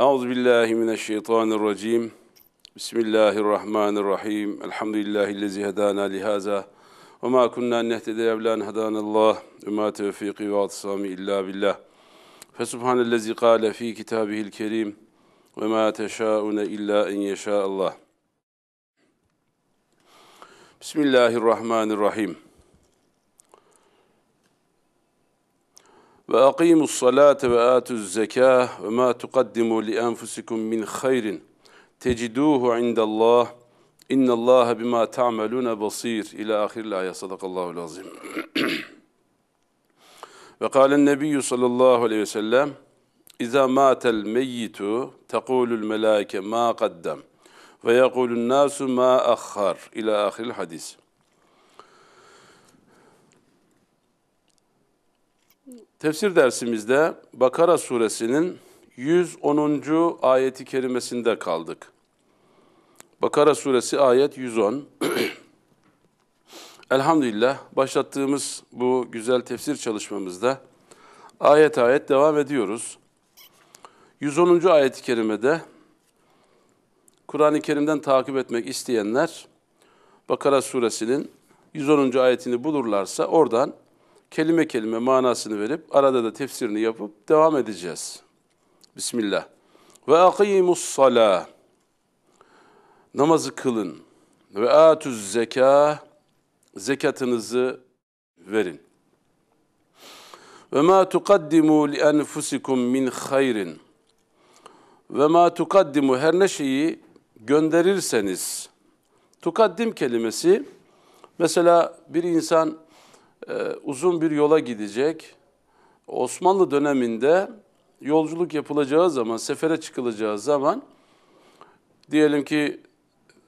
Euzu billahi mineşşeytanirracim. Bismillahirrahmanirrahim. Elhamdülillahi'llezî hedana li haza. Ve ma kunna nehtediye bilen hedanallah. Ve ma tevfîkî ve atsami illa billah. Fe subhanellezî kâle fî kitâbihil kerîm ve ma teşâune illa en yeşâ Allah. Bismillahirrahmanirrahim. Ve akimus salate ve atuz zekâ ve ma tuqaddimu li enfusikum min hayrin teciduhu indallah. İnnallâhe bimâ ta'melûne basîr. İlâ ahiril âye. Sadakallâhu azim. Ve kâlen nebiyyü sallallahu aleyhi ve sellem İzâ mâtel meyyitu teqûlül melâike mâ kaddem ve yekûlün nâsu mâ akhar. İlâ ahiril hadis. Tefsir dersimizde Bakara suresinin 110. ayeti kerimesinde kaldık. Bakara suresi ayet 110. Elhamdülillah başlattığımız bu güzel tefsir çalışmamızda ayet ayet devam ediyoruz. 110. ayet-i kerimede Kur'an-ı Kerim'den takip etmek isteyenler Bakara suresinin 110. ayetini bulurlarsa oradan kelime kelime manasını verip arada da tefsirini yapıp devam edeceğiz. Bismillah. Ve akimus sala Namazı kılın. Ve atuz zeka. Zekatınızı verin. Ve ma tuqaddimu li enfusikum min hayrin. Ve ma tuqaddimu her ne şeyi gönderirseniz. Tukaddim kelimesi mesela bir insan e, uzun bir yola gidecek. Osmanlı döneminde yolculuk yapılacağı zaman, sefere çıkılacağı zaman diyelim ki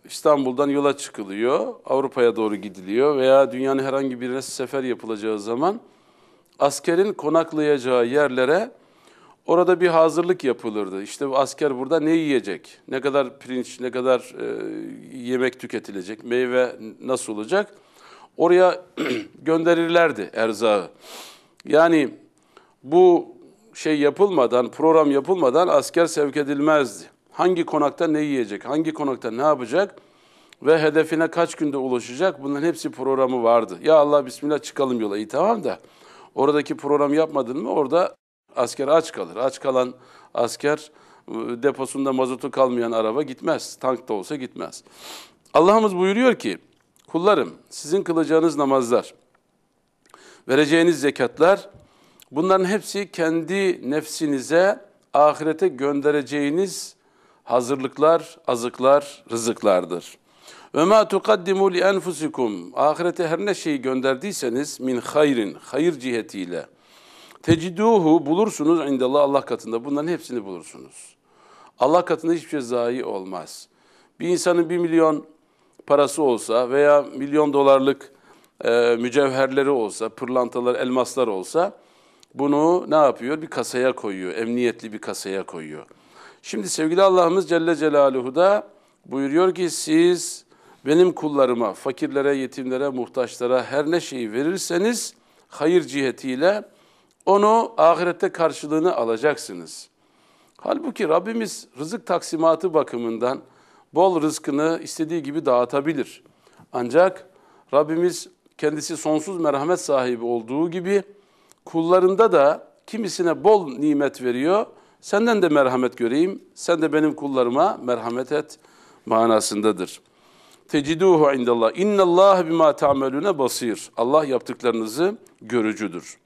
İstanbul'dan yola çıkılıyor, Avrupa'ya doğru gidiliyor veya dünyanın herhangi birine sefer yapılacağı zaman askerin konaklayacağı yerlere orada bir hazırlık yapılırdı. İşte bu asker burada ne yiyecek, ne kadar pirinç, ne kadar e, yemek tüketilecek, meyve nasıl olacak? oraya gönderirlerdi erzağı. Yani bu şey yapılmadan, program yapılmadan asker sevk edilmezdi. Hangi konakta ne yiyecek, hangi konakta ne yapacak ve hedefine kaç günde ulaşacak bunların hepsi programı vardı. Ya Allah bismillah çıkalım yola iyi tamam da oradaki program yapmadın mı orada asker aç kalır. Aç kalan asker ıı, deposunda mazotu kalmayan araba gitmez. Tank da olsa gitmez. Allah'ımız buyuruyor ki Kullarım sizin kılacağınız namazlar, vereceğiniz zekatlar bunların hepsi kendi nefsinize ahirete göndereceğiniz hazırlıklar, azıklar, rızıklardır. Ve ma tuqaddimu ahirete her ne şeyi gönderdiyseniz min hayrin, hayır cihetiyle teciduhu bulursunuz indallah Allah katında. Bunların hepsini bulursunuz. Allah katında hiçbir şey zayi olmaz. Bir insanın bir milyon parası olsa veya milyon dolarlık e, mücevherleri olsa, pırlantalar, elmaslar olsa bunu ne yapıyor? Bir kasaya koyuyor, emniyetli bir kasaya koyuyor. Şimdi sevgili Allah'ımız Celle Celaluhu da buyuruyor ki siz benim kullarıma, fakirlere, yetimlere, muhtaçlara her ne şeyi verirseniz hayır cihetiyle onu ahirette karşılığını alacaksınız. Halbuki Rabbimiz rızık taksimatı bakımından bol rızkını istediği gibi dağıtabilir. Ancak Rabbimiz kendisi sonsuz merhamet sahibi olduğu gibi kullarında da kimisine bol nimet veriyor. Senden de merhamet göreyim, sen de benim kullarıma merhamet et manasındadır. Teciduhu indallah. Allah bima ta'melune basir. Allah yaptıklarınızı görücüdür.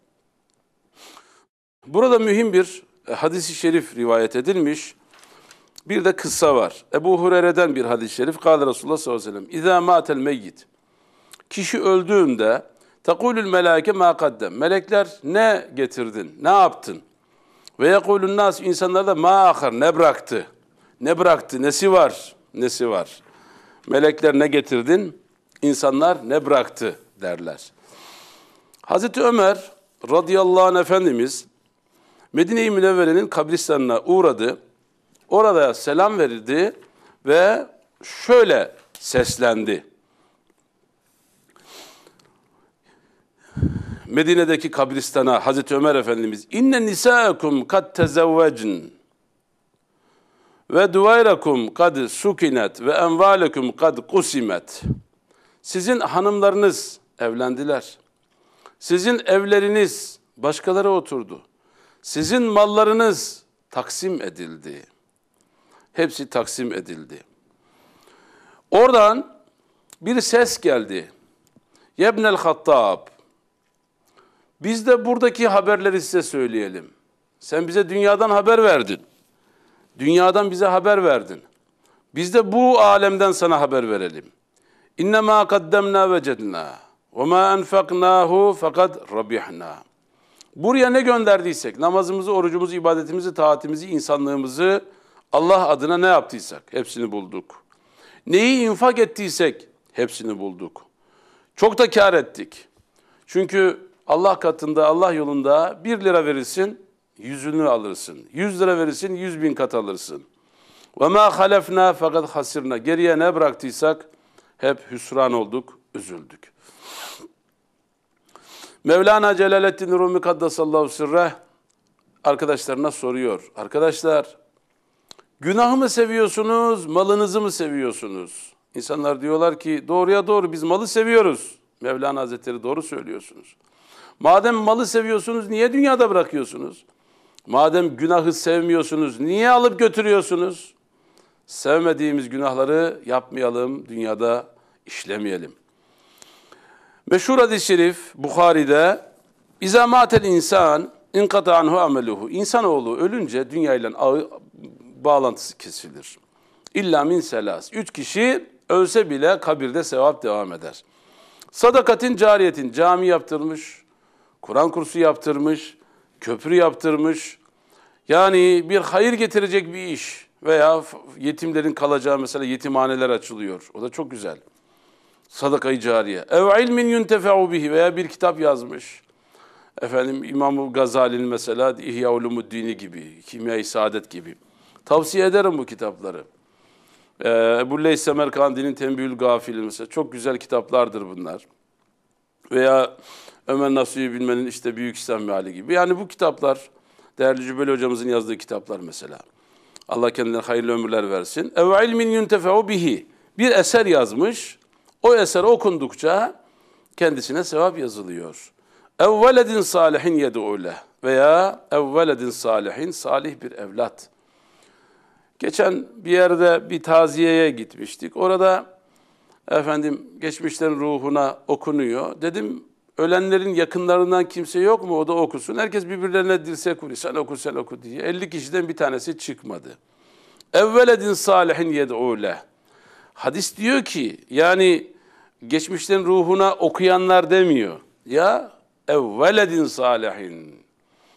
Burada mühim bir hadisi şerif rivayet edilmiş. Bir de kıssa var. Ebu Hurere'den bir hadis-i şerif. Kâle Resulullah sallallahu aleyhi ve sellem. İzâ mâtel meyyit. Kişi öldüğünde takulül melâke mâ kaddem. Melekler ne getirdin, ne yaptın? Ve yekulün nas insanlar da mâ ahar ne bıraktı? Ne bıraktı, nesi var, nesi var? Melekler ne getirdin, insanlar ne bıraktı derler. Hazreti Ömer radıyallahu anh efendimiz Medine-i Münevvere'nin kabristanına uğradı orada selam verildi ve şöyle seslendi. Medine'deki kabristana Hazreti Ömer Efendimiz inne nisaakum kad tezevvecin ve duvayrakum kad sukinet ve envalekum kad kusimet. Sizin hanımlarınız evlendiler. Sizin evleriniz başkaları oturdu. Sizin mallarınız taksim edildi.'' Hepsi taksim edildi. Oradan bir ses geldi. Yebnel Hattab. Biz de buradaki haberleri size söyleyelim. Sen bize dünyadan haber verdin. Dünyadan bize haber verdin. Biz de bu alemden sana haber verelim. İnne ma kaddemna vecedna ve ma enfaknahu fakat rabihna. Buraya ne gönderdiysek namazımızı, orucumuzu, ibadetimizi, taatimizi, insanlığımızı, Allah adına ne yaptıysak hepsini bulduk. Neyi infak ettiysek hepsini bulduk. Çok da kar ettik. Çünkü Allah katında, Allah yolunda bir lira verirsin, yüzünü alırsın. Yüz lira verirsin, yüz bin kat alırsın. وَمَا خَلَفْنَا fakat hasirna. Geriye ne bıraktıysak hep hüsran olduk, üzüldük. Mevlana Celaleddin Rumi Kaddesallahu Sirreh arkadaşlarına soruyor. Arkadaşlar Günahı mı seviyorsunuz, malınızı mı seviyorsunuz? İnsanlar diyorlar ki doğruya doğru biz malı seviyoruz. Mevlana Hazretleri doğru söylüyorsunuz. Madem malı seviyorsunuz niye dünyada bırakıyorsunuz? Madem günahı sevmiyorsunuz niye alıp götürüyorsunuz? Sevmediğimiz günahları yapmayalım, dünyada işlemeyelim. Meşhur hadis-i şerif Bukhari'de İza matel insan inkata anhu ameluhu. İnsanoğlu ölünce dünyayla bağlantısı kesilir. İlla min selas. Üç kişi ölse bile kabirde sevap devam eder. Sadakatin cariyetin cami yaptırmış, Kur'an kursu yaptırmış, köprü yaptırmış. Yani bir hayır getirecek bir iş veya yetimlerin kalacağı mesela yetimhaneler açılıyor. O da çok güzel. sadaka cariye. Ev ilmin yuntefe'u bihi veya bir kitap yazmış. Efendim İmam Gazali'nin mesela İhya Ulumuddin'i gibi, Kimya-i Saadet gibi. Tavsiye ederim bu kitapları. Ee, Ebu Leys Semerkandi'nin Tembihül Gafili mesela. Çok güzel kitaplardır bunlar. Veya Ömer Nasuhi Bilmen'in işte Büyük İslam Meali gibi. Yani bu kitaplar, değerli Cübeli hocamızın yazdığı kitaplar mesela. Allah kendilerine hayırlı ömürler versin. Ev ilmin yuntefe'u bihi. Bir eser yazmış. O eser okundukça kendisine sevap yazılıyor. Evveledin salihin yed'u leh. Veya evveledin salihin, salih bir evlat. Geçen bir yerde bir taziyeye gitmiştik. Orada efendim geçmişlerin ruhuna okunuyor. Dedim ölenlerin yakınlarından kimse yok mu o da okusun. Herkes birbirlerine dirsek kuru. Sen oku sen oku diye. 50 kişiden bir tanesi çıkmadı. Evveledin salihin yed'ule. Hadis diyor ki yani geçmişten ruhuna okuyanlar demiyor. Ya evveledin salihin.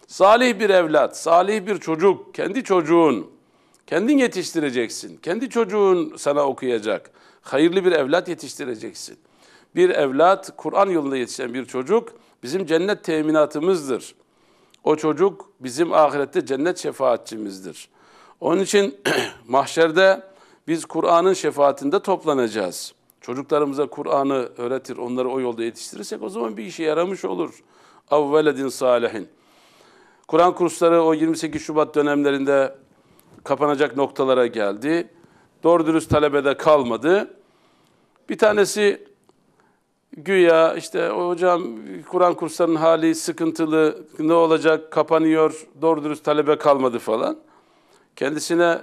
Salih bir evlat, salih bir çocuk, kendi çocuğun. Kendin yetiştireceksin. Kendi çocuğun sana okuyacak. Hayırlı bir evlat yetiştireceksin. Bir evlat, Kur'an yolunda yetişen bir çocuk bizim cennet teminatımızdır. O çocuk bizim ahirette cennet şefaatçimizdir. Onun için mahşerde biz Kur'an'ın şefaatinde toplanacağız. Çocuklarımıza Kur'an'ı öğretir, onları o yolda yetiştirirsek o zaman bir işe yaramış olur. Avveledin salihin. Kur'an kursları o 28 Şubat dönemlerinde kapanacak noktalara geldi. Doğru dürüst talebede kalmadı. Bir tanesi güya işte hocam Kur'an kurslarının hali sıkıntılı, ne olacak, kapanıyor, doğru dürüst talebe kalmadı falan. Kendisine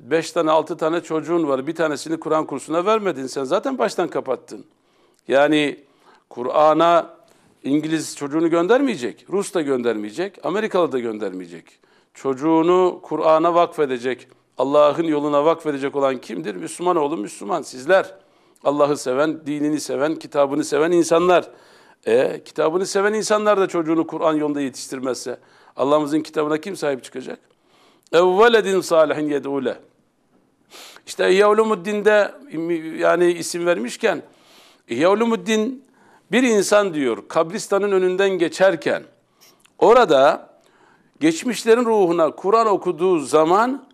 beş tane, altı tane çocuğun var, bir tanesini Kur'an kursuna vermedin sen, zaten baştan kapattın. Yani Kur'an'a İngiliz çocuğunu göndermeyecek, Rus da göndermeyecek, Amerikalı da göndermeyecek çocuğunu Kur'an'a vakfedecek, Allah'ın yoluna vakfedecek olan kimdir? Müslüman oğlu Müslüman sizler. Allah'ı seven, dinini seven, kitabını seven insanlar. E, kitabını seven insanlar da çocuğunu Kur'an yolunda yetiştirmezse Allah'ımızın kitabına kim sahip çıkacak? Evveledin salihin yed'ule. İşte Yevlumuddin'de yani isim vermişken Yevlumuddin bir insan diyor kabristanın önünden geçerken orada geçmişlerin ruhuna Kur'an okuduğu zaman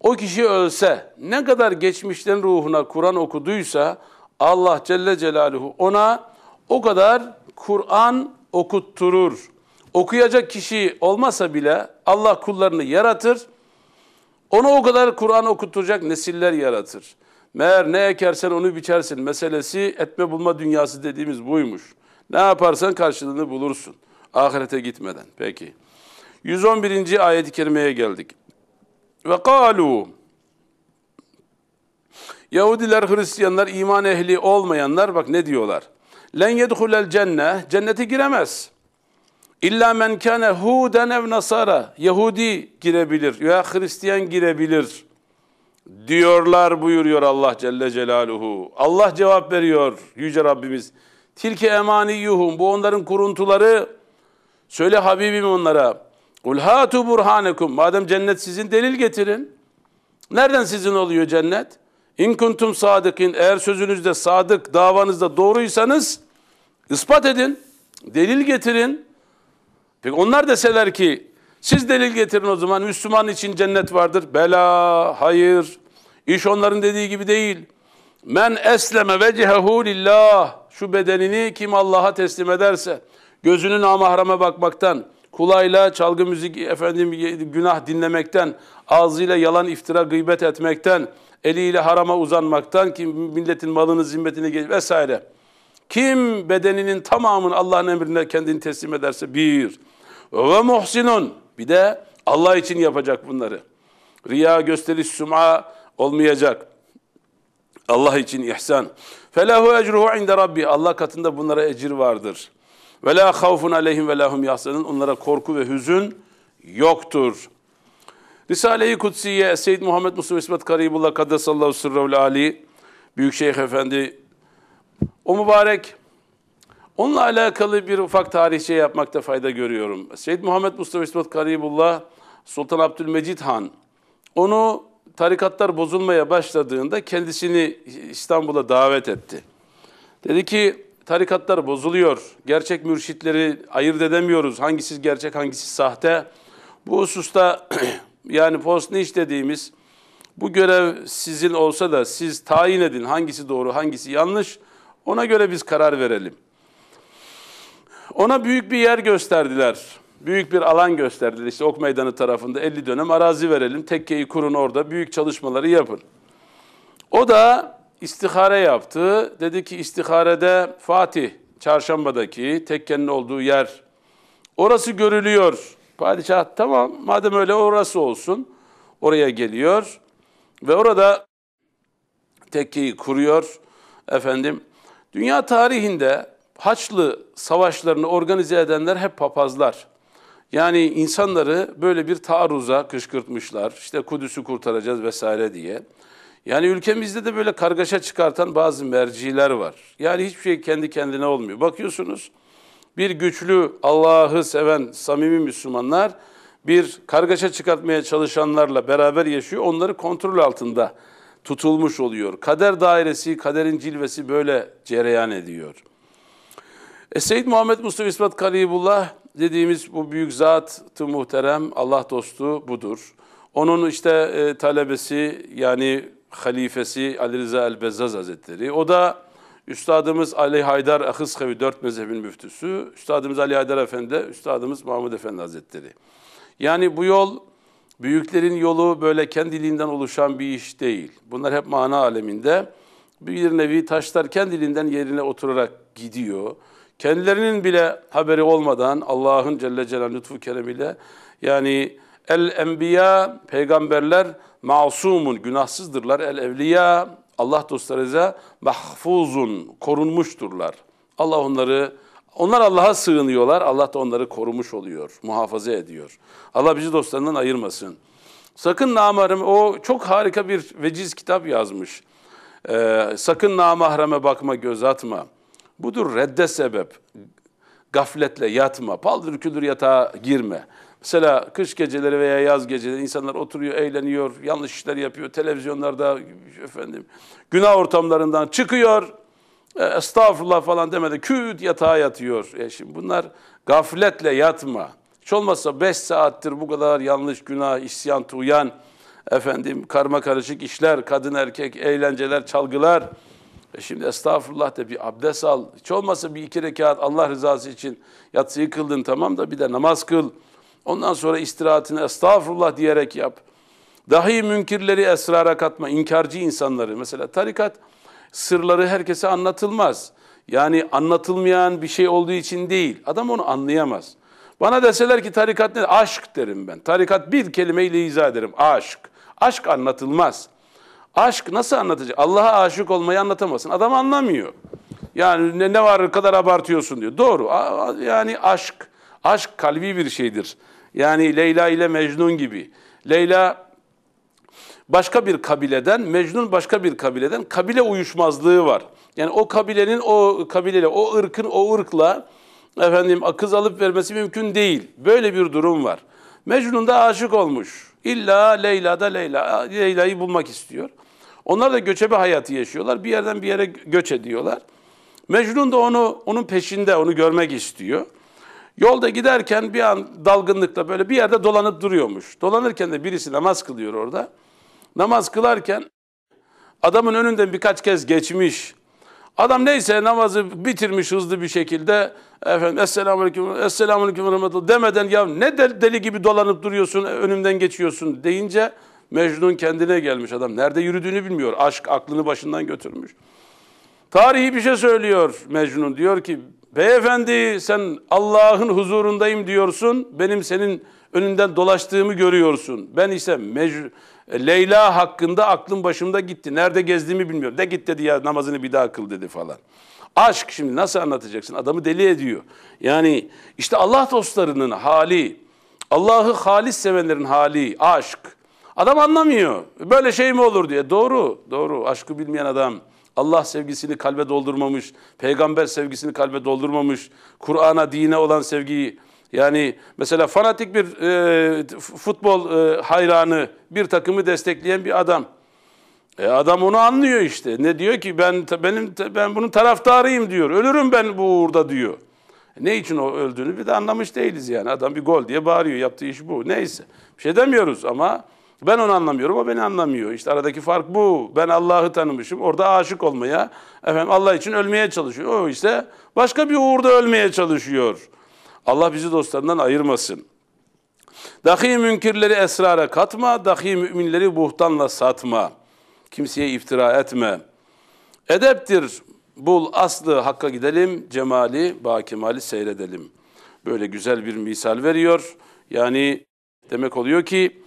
o kişi ölse ne kadar geçmişlerin ruhuna Kur'an okuduysa Allah Celle Celaluhu ona o kadar Kur'an okutturur. Okuyacak kişi olmasa bile Allah kullarını yaratır. Ona o kadar Kur'an okutturacak nesiller yaratır. Meğer ne ekersen onu biçersin meselesi etme bulma dünyası dediğimiz buymuş. Ne yaparsan karşılığını bulursun ahirete gitmeden. Peki. 111. ayet-i kerimeye geldik. Ve kalu Yahudiler, Hristiyanlar, iman ehli olmayanlar bak ne diyorlar? Len yedhulel cenne, cennete giremez. İlla men kâne huden ev nasara, Yahudi girebilir veya Hristiyan girebilir diyorlar buyuruyor Allah Celle Celaluhu. Allah cevap veriyor Yüce Rabbimiz. Tilke emaniyuhum, bu onların kuruntuları. Söyle Habibim onlara, Kul hatu burhanekum. Madem cennet sizin delil getirin. Nereden sizin oluyor cennet? İn kuntum sadıkin. Eğer sözünüzde sadık, davanızda doğruysanız ispat edin. Delil getirin. Peki onlar deseler ki siz delil getirin o zaman Müslüman için cennet vardır. Bela, hayır. İş onların dediği gibi değil. Men esleme vecehehu lillah. Şu bedenini kim Allah'a teslim ederse, gözünün namahrama bakmaktan, Kulağıyla çalgı müzik, efendim günah dinlemekten, ağzıyla yalan iftira gıybet etmekten, eliyle harama uzanmaktan, ki milletin malını zimmetini geçip vesaire. Kim bedeninin tamamını Allah'ın emrine kendini teslim ederse bir. Ve muhsinun. Bir de Allah için yapacak bunları. Riya, gösteriş, sum'a olmayacak. Allah için ihsan. Felahu ecruhu inde rabbi. Allah katında bunlara ecir vardır.'' Ve la havfun aleyhim ve lahum yahzanun. Onlara korku ve hüzün yoktur. Risale-i Kutsiye Seyyid Muhammed Mustafa İsmet Karibullah Kaddesallahu Sırrevle Ali Büyük Şeyh Efendi o mübarek onunla alakalı bir ufak tarihçe şey yapmakta fayda görüyorum. Seyyid Muhammed Mustafa İsmet Karibullah Sultan Abdülmecid Han onu tarikatlar bozulmaya başladığında kendisini İstanbul'a davet etti. Dedi ki tarikatlar bozuluyor. Gerçek mürşitleri ayırt edemiyoruz. Hangisi gerçek, hangisi sahte. Bu hususta yani post postniş dediğimiz bu görev sizin olsa da siz tayin edin hangisi doğru, hangisi yanlış. Ona göre biz karar verelim. Ona büyük bir yer gösterdiler. Büyük bir alan gösterdiler. İşte Ok Meydanı tarafında 50 dönem arazi verelim. Tekkeyi kurun orada. Büyük çalışmaları yapın. O da istihare yaptı. Dedi ki istiharede Fatih, çarşambadaki tekkenin olduğu yer, orası görülüyor. Padişah tamam madem öyle orası olsun. Oraya geliyor ve orada tekkeyi kuruyor. Efendim, dünya tarihinde Haçlı savaşlarını organize edenler hep papazlar. Yani insanları böyle bir taarruza kışkırtmışlar. İşte Kudüs'ü kurtaracağız vesaire diye. Yani ülkemizde de böyle kargaşa çıkartan bazı merciler var. Yani hiçbir şey kendi kendine olmuyor. Bakıyorsunuz bir güçlü Allah'ı seven samimi Müslümanlar bir kargaşa çıkartmaya çalışanlarla beraber yaşıyor. Onları kontrol altında tutulmuş oluyor. Kader dairesi, kaderin cilvesi böyle cereyan ediyor. E, Seyyid Muhammed Mustafa İsmet Kalibullah dediğimiz bu büyük zat-ı muhterem Allah dostu budur. Onun işte e, talebesi yani halifesi Ali Rıza el-Bezzaz Hazretleri. O da Üstadımız Ali Haydar Ahıskavi, dört mezhebin müftüsü. Üstadımız Ali Haydar Efendi, Üstadımız Mahmud Efendi Hazretleri. Yani bu yol, büyüklerin yolu böyle kendiliğinden oluşan bir iş değil. Bunlar hep mana aleminde. Bir nevi taşlar kendiliğinden yerine oturarak gidiyor. Kendilerinin bile haberi olmadan Allah'ın Celle Celal lütfu keremiyle yani el-enbiya peygamberler masumun günahsızdırlar. El evliya Allah dostlarıza mahfuzun korunmuşturlar. Allah onları onlar Allah'a sığınıyorlar. Allah da onları korumuş oluyor, muhafaza ediyor. Allah bizi dostlarından ayırmasın. Sakın namahrem o çok harika bir veciz kitap yazmış. Ee, sakın namahreme bakma, göz atma. Budur redde sebep. Gafletle yatma, paldır küldür yatağa girme. Mesela kış geceleri veya yaz geceleri insanlar oturuyor, eğleniyor, yanlış işler yapıyor, televizyonlarda efendim günah ortamlarından çıkıyor. E, estağfurullah falan demedi, küt yatağa yatıyor. E şimdi bunlar gafletle yatma. Hiç olmazsa 5 saattir bu kadar yanlış günah, isyan, tuyan, efendim karma karışık işler, kadın erkek eğlenceler, çalgılar. E şimdi estağfurullah de bir abdest al. Hiç olmazsa bir iki rekat Allah rızası için yatsıyı kıldın tamam da bir de namaz kıl. Ondan sonra istirahatini estağfurullah diyerek yap. Dahi münkirleri esrara katma, inkarcı insanları. Mesela tarikat sırları herkese anlatılmaz. Yani anlatılmayan bir şey olduğu için değil. Adam onu anlayamaz. Bana deseler ki tarikat ne? Aşk derim ben. Tarikat bir kelimeyle izah ederim. Aşk. Aşk anlatılmaz. Aşk nasıl anlatacak? Allah'a aşık olmayı anlatamazsın. Adam anlamıyor. Yani ne, ne var kadar abartıyorsun diyor. Doğru. Yani aşk. Aşk kalbi bir şeydir. Yani Leyla ile Mecnun gibi. Leyla başka bir kabileden, Mecnun başka bir kabileden kabile uyuşmazlığı var. Yani o kabilenin o kabileyle, o ırkın o ırkla efendim akız alıp vermesi mümkün değil. Böyle bir durum var. Mecnun da aşık olmuş. İlla Leyla da Leyla, Leyla'yı bulmak istiyor. Onlar da göçebe hayatı yaşıyorlar. Bir yerden bir yere göç ediyorlar. Mecnun da onu onun peşinde, onu görmek istiyor. Yolda giderken bir an dalgınlıkla böyle bir yerde dolanıp duruyormuş. Dolanırken de birisi namaz kılıyor orada. Namaz kılarken adamın önünden birkaç kez geçmiş. Adam neyse namazı bitirmiş hızlı bir şekilde. Efendim Esselamu Aleyküm, Esselamu Aleyküm Rahmetullah demeden ya ne deli gibi dolanıp duruyorsun önümden geçiyorsun deyince Mecnun kendine gelmiş adam. Nerede yürüdüğünü bilmiyor. Aşk aklını başından götürmüş. Tarihi bir şey söylüyor Mecnun. Diyor ki Beyefendi sen Allah'ın huzurundayım diyorsun. Benim senin önünden dolaştığımı görüyorsun. Ben ise mecbur, e, Leyla hakkında aklım başımda gitti. Nerede gezdiğimi bilmiyorum. De git dedi ya namazını bir daha kıl dedi falan. Aşk şimdi nasıl anlatacaksın? Adamı deli ediyor. Yani işte Allah dostlarının hali, Allah'ı halis sevenlerin hali, aşk. Adam anlamıyor. Böyle şey mi olur diye. Doğru, doğru. Aşkı bilmeyen adam Allah sevgisini kalbe doldurmamış, peygamber sevgisini kalbe doldurmamış, Kur'an'a, dine olan sevgiyi. Yani mesela fanatik bir e, futbol e, hayranı, bir takımı destekleyen bir adam. E adam onu anlıyor işte. Ne diyor ki ben benim ben bunun taraftarıyım diyor. Ölürüm ben bu uğurda diyor. E, ne için o öldüğünü bir de anlamış değiliz yani. Adam bir gol diye bağırıyor. Yaptığı iş bu. Neyse. Bir şey demiyoruz ama ben onu anlamıyorum, o beni anlamıyor. İşte aradaki fark bu. Ben Allah'ı tanımışım. Orada aşık olmaya, efendim Allah için ölmeye çalışıyor. O işte başka bir uğurda ölmeye çalışıyor. Allah bizi dostlarından ayırmasın. Dahi münkirleri esrara katma, dahi müminleri buhtanla satma. Kimseye iftira etme. Edeptir bul aslı hakka gidelim, cemali, bakimali seyredelim. Böyle güzel bir misal veriyor. Yani demek oluyor ki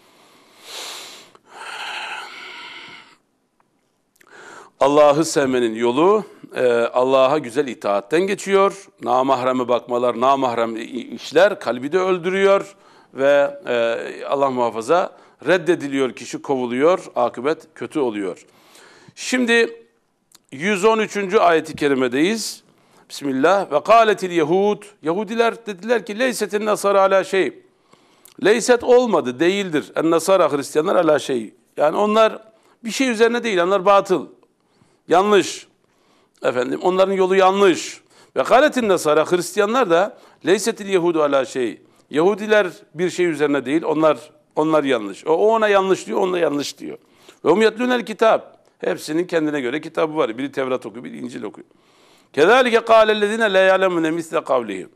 Allah'ı sevmenin yolu e, Allah'a güzel itaatten geçiyor. Namahreme bakmalar, namahrem işler kalbi de öldürüyor ve e, Allah muhafaza reddediliyor kişi kovuluyor, akıbet kötü oluyor. Şimdi 113. ayeti kerimedeyiz. Bismillah ve kâletil yehud. Yahudiler dediler ki leysetin nasara ala şey. Leyset olmadı, değildir. En nasara Hristiyanlar ala şey. Yani onlar bir şey üzerine değil, onlar batıl. Yanlış. Efendim onların yolu yanlış. Ve galetin nasara Hristiyanlar da leysetil yehudu ala şey. Yahudiler bir şey üzerine değil onlar onlar yanlış. O, o ona yanlış diyor, ona yanlış diyor. Ve umyetlünel kitap. Hepsinin kendine göre kitabı var. Biri Tevrat okuyor, biri İncil okuyor. Kedalike kâlellezine le ya'lemune misle kavlihim.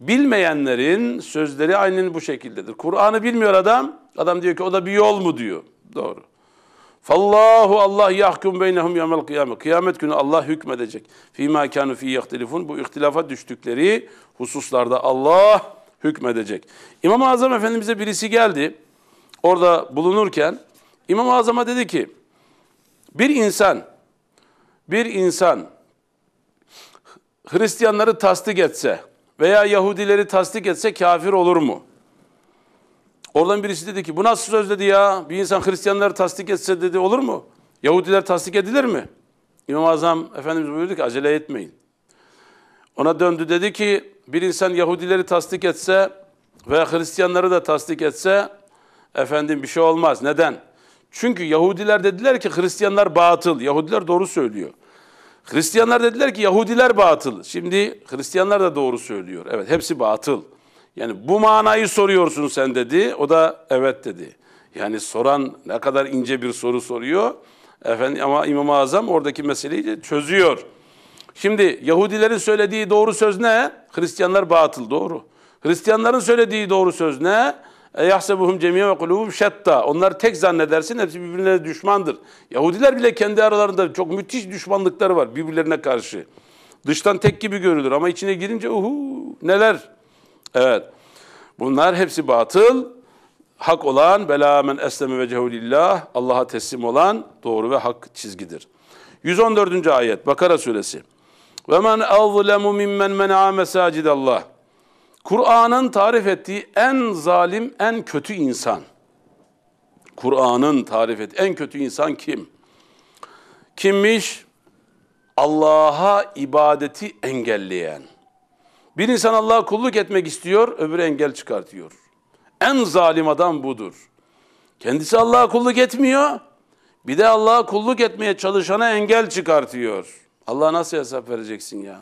Bilmeyenlerin sözleri aynen bu şekildedir. Kur'an'ı bilmiyor adam. Adam diyor ki o da bir yol mu diyor. Doğru. Fallahu Allah yahkum beynehum yevmel kıyamet. Kıyamet günü Allah hükmedecek. Fîmâ kânû fî yahtilifun. Bu ihtilafa düştükleri hususlarda Allah hükmedecek. İmam-ı Azam Efendimiz'e birisi geldi. Orada bulunurken İmam-ı Azam'a dedi ki bir insan bir insan Hristiyanları tasdik etse veya Yahudileri tasdik etse kafir olur mu? Oradan birisi dedi ki bu nasıl söz dedi ya? Bir insan Hristiyanları tasdik etse dedi olur mu? Yahudiler tasdik edilir mi? İmam-ı Azam Efendimiz buyurdu ki acele etmeyin. Ona döndü dedi ki bir insan Yahudileri tasdik etse veya Hristiyanları da tasdik etse efendim bir şey olmaz. Neden? Çünkü Yahudiler dediler ki Hristiyanlar batıl. Yahudiler doğru söylüyor. Hristiyanlar dediler ki Yahudiler batıl. Şimdi Hristiyanlar da doğru söylüyor. Evet hepsi batıl. Yani bu manayı soruyorsun sen dedi. O da evet dedi. Yani soran ne kadar ince bir soru soruyor. Efendim ama İmam-ı Azam oradaki meseleyi çözüyor. Şimdi Yahudilerin söylediği doğru söz ne? Hristiyanlar batıl doğru. Hristiyanların söylediği doğru söz ne? E, yahsebuhum cemiye ve kulubum şetta. Onlar tek zannedersin hepsi birbirlerine düşmandır. Yahudiler bile kendi aralarında çok müthiş düşmanlıkları var birbirlerine karşı. Dıştan tek gibi görülür ama içine girince uhu neler Evet. Bunlar hepsi batıl. Hak olan bela men esleme ve cehulillah Allah'a teslim olan doğru ve hak çizgidir. 114. ayet Bakara suresi. Ve men azlemu mimmen men'a mesacidallah. Kur'an'ın tarif ettiği en zalim, en kötü insan. Kur'an'ın tarif ettiği en kötü insan kim? Kimmiş? Allah'a ibadeti engelleyen. Bir insan Allah'a kulluk etmek istiyor, öbürü engel çıkartıyor. En zalim adam budur. Kendisi Allah'a kulluk etmiyor, bir de Allah'a kulluk etmeye çalışana engel çıkartıyor. Allah nasıl hesap vereceksin ya?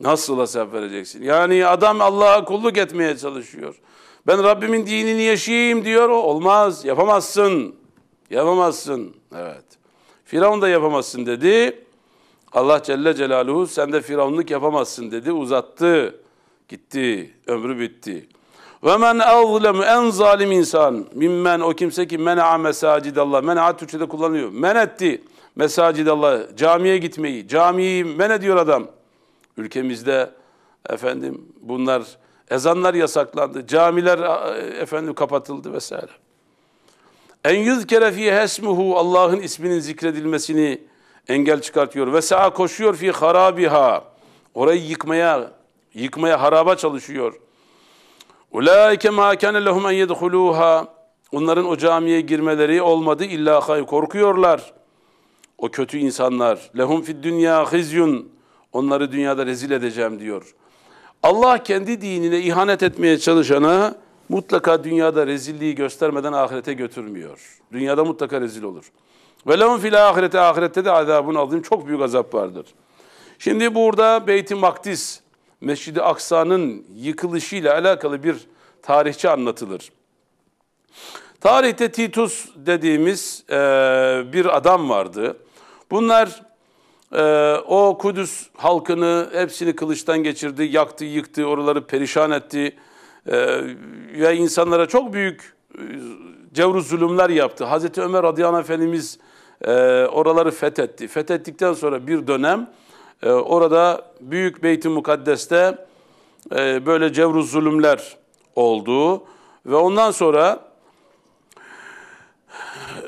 Nasıl hesap vereceksin? Yani adam Allah'a kulluk etmeye çalışıyor. Ben Rabbimin dinini yaşayayım diyor. O olmaz. Yapamazsın. Yapamazsın. Evet. Firavun da yapamazsın dedi. Allah Celle Celaluhu sen de firavunluk yapamazsın dedi. Uzattı. Gitti. Ömrü bitti. Ve men azlemu en zalim insan mimmen o kimse ki mena'a mesacidallah. Mena'a Türkçe'de kullanılıyor. Men etti mesacidallah. Camiye gitmeyi. Camiyi men ediyor adam. Ülkemizde efendim bunlar ezanlar yasaklandı. Camiler efendim kapatıldı vesaire. En yüz kere fi hesmuhu Allah'ın isminin zikredilmesini engel çıkartıyor. Ve sa'a koşuyor fi harabiha. Orayı yıkmaya, yıkmaya haraba çalışıyor. Ulaike ma kana lehum en yedhuluha. Onların o camiye girmeleri olmadı illa hay korkuyorlar. O kötü insanlar lehum fid dünya hizyun. Onları dünyada rezil edeceğim diyor. Allah kendi dinine ihanet etmeye çalışana mutlaka dünyada rezilliği göstermeden ahirete götürmüyor. Dünyada mutlaka rezil olur. Ve lehum fil ahirete ahirette de azabun azim çok büyük azap vardır. Şimdi burada Beyt-i Makdis, Mescid-i Aksa'nın yıkılışıyla alakalı bir tarihçi anlatılır. Tarihte Titus dediğimiz e, bir adam vardı. Bunlar e, o Kudüs halkını hepsini kılıçtan geçirdi, yaktı, yıktı, oraları perişan etti. E, ve insanlara çok büyük e, cevru zulümler yaptı. Hazreti Ömer radıyallahu anh Efendimiz e, oraları fethetti. Fethettikten sonra bir dönem e, orada Büyük Beyt-i Mukaddes'te e, böyle cevru zulümler oldu ve ondan sonra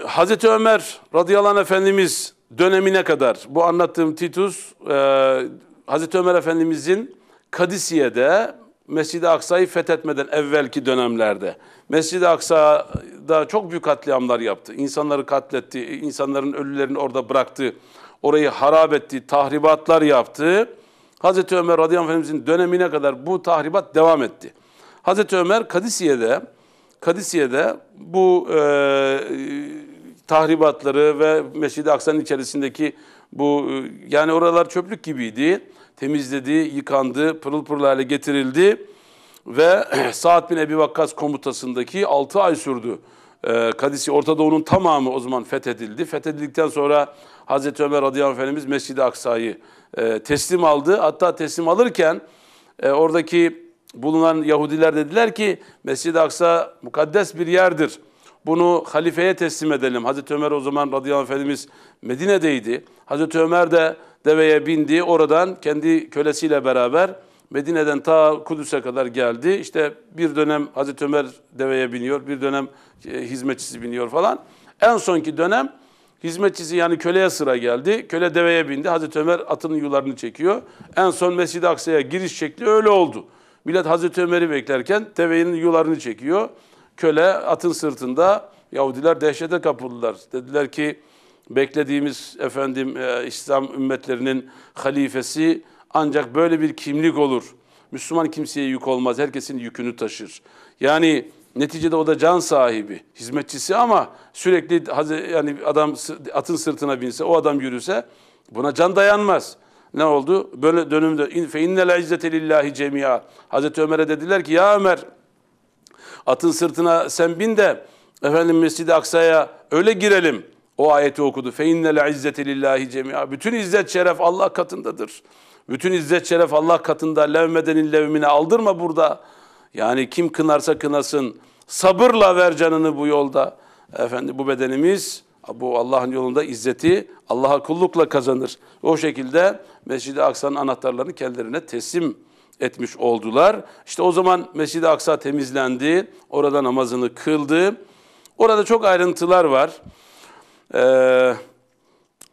Hazreti Ömer radıyallahu anh Efendimiz dönemine kadar bu anlattığım Titus e, Hazreti Ömer Efendimizin Kadisiye'de Mescid-i Aksa'yı fethetmeden evvelki dönemlerde Mescid-i Aksa'da çok büyük katliamlar yaptı. İnsanları katletti, insanların ölülerini orada bıraktı. Orayı harap etti, tahribatlar yaptı. Hazreti Ömer radıyallahu anh Efendimizin dönemine kadar bu tahribat devam etti. Hazreti Ömer Kadisiye'de Kadisiye'de bu e, tahribatları ve Mescid-i Aksa'nın içerisindeki bu e, yani oralar çöplük gibiydi temizledi, yıkandı, pırıl pırıl hale getirildi ve Sa'd bin Ebi Vakkas komutasındaki 6 ay sürdü. E, Kadisi Orta tamamı o zaman fethedildi. Fethedildikten sonra Hazreti Ömer radıyallahu anh Efendimiz Mescid-i Aksa'yı e, teslim aldı. Hatta teslim alırken e, oradaki bulunan Yahudiler dediler ki Mescid-i Aksa mukaddes bir yerdir. Bunu halifeye teslim edelim. Hazreti Ömer o zaman radıyallahu anh Efendimiz Medine'deydi. Hazreti Ömer de deveye bindi. Oradan kendi kölesiyle beraber Medine'den ta Kudüs'e kadar geldi. İşte bir dönem Hazreti Ömer deveye biniyor, bir dönem e, hizmetçisi biniyor falan. En sonki dönem hizmetçisi yani köleye sıra geldi. Köle deveye bindi. Hazreti Ömer atının yularını çekiyor. En son Mescid-i Aksa'ya giriş şekli öyle oldu. Millet Hazreti Ömer'i beklerken devenin yularını çekiyor köle atın sırtında Yahudiler dehşete kapıldılar. Dediler ki beklediğimiz efendim e, İslam ümmetlerinin halifesi ancak böyle bir kimlik olur. Müslüman kimseye yük olmaz. Herkesin yükünü taşır. Yani neticede o da can sahibi, hizmetçisi ama sürekli yani adam atın sırtına binse, o adam yürüse buna can dayanmaz. Ne oldu? Böyle dönümde fe innel izzete lillahi cemia. Hazreti Ömer'e dediler ki ya Ömer atın sırtına sen bin de efendim Mescid-i Aksa'ya öyle girelim. O ayeti okudu. Fe innel izzeti lillahi cemia. Bütün izzet şeref Allah katındadır. Bütün izzet şeref Allah katında. Levmedenin levmine aldırma burada. Yani kim kınarsa kınasın. Sabırla ver canını bu yolda. Efendim bu bedenimiz bu Allah'ın yolunda izzeti Allah'a kullukla kazanır. O şekilde Mescid-i Aksa'nın anahtarlarını kendilerine teslim etmiş oldular. İşte o zaman Mescid-i Aksa temizlendi. Orada namazını kıldı. Orada çok ayrıntılar var. Ee,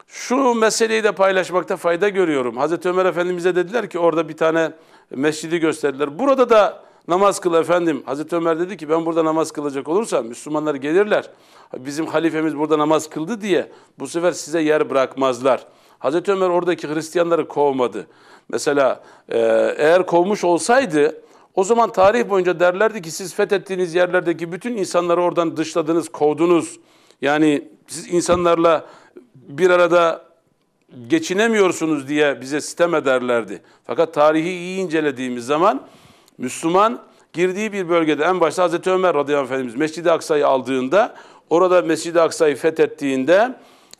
şu meseleyi de paylaşmakta fayda görüyorum. Hazreti Ömer Efendimiz'e dediler ki orada bir tane mescidi gösterdiler. Burada da namaz kıl efendim. Hazreti Ömer dedi ki ben burada namaz kılacak olursam Müslümanlar gelirler. Bizim halifemiz burada namaz kıldı diye bu sefer size yer bırakmazlar. Hazreti Ömer oradaki Hristiyanları kovmadı. Mesela e, eğer kovmuş olsaydı o zaman tarih boyunca derlerdi ki siz fethettiğiniz yerlerdeki bütün insanları oradan dışladınız, kovdunuz. Yani siz insanlarla bir arada geçinemiyorsunuz diye bize sitem ederlerdi. Fakat tarihi iyi incelediğimiz zaman Müslüman girdiği bir bölgede en başta Hazreti Ömer radıyallahu anh Efendimiz Mescid-i Aksa'yı aldığında orada Mescid-i Aksa'yı fethettiğinde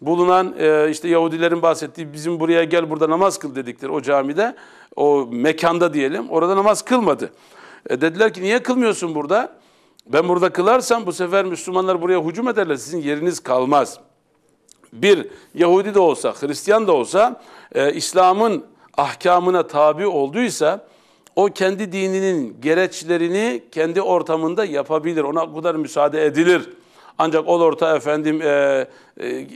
bulunan e, işte Yahudilerin bahsettiği bizim buraya gel burada namaz kıl dedikleri o camide, o mekanda diyelim, orada namaz kılmadı. E, dediler ki niye kılmıyorsun burada? Ben burada kılarsam bu sefer Müslümanlar buraya hücum ederler, sizin yeriniz kalmaz. Bir, Yahudi de olsa, Hristiyan da olsa, e, İslam'ın ahkamına tabi olduysa, o kendi dininin gereçlerini kendi ortamında yapabilir. Ona bu kadar müsaade edilir.'' Ancak ol orta efendim e, e,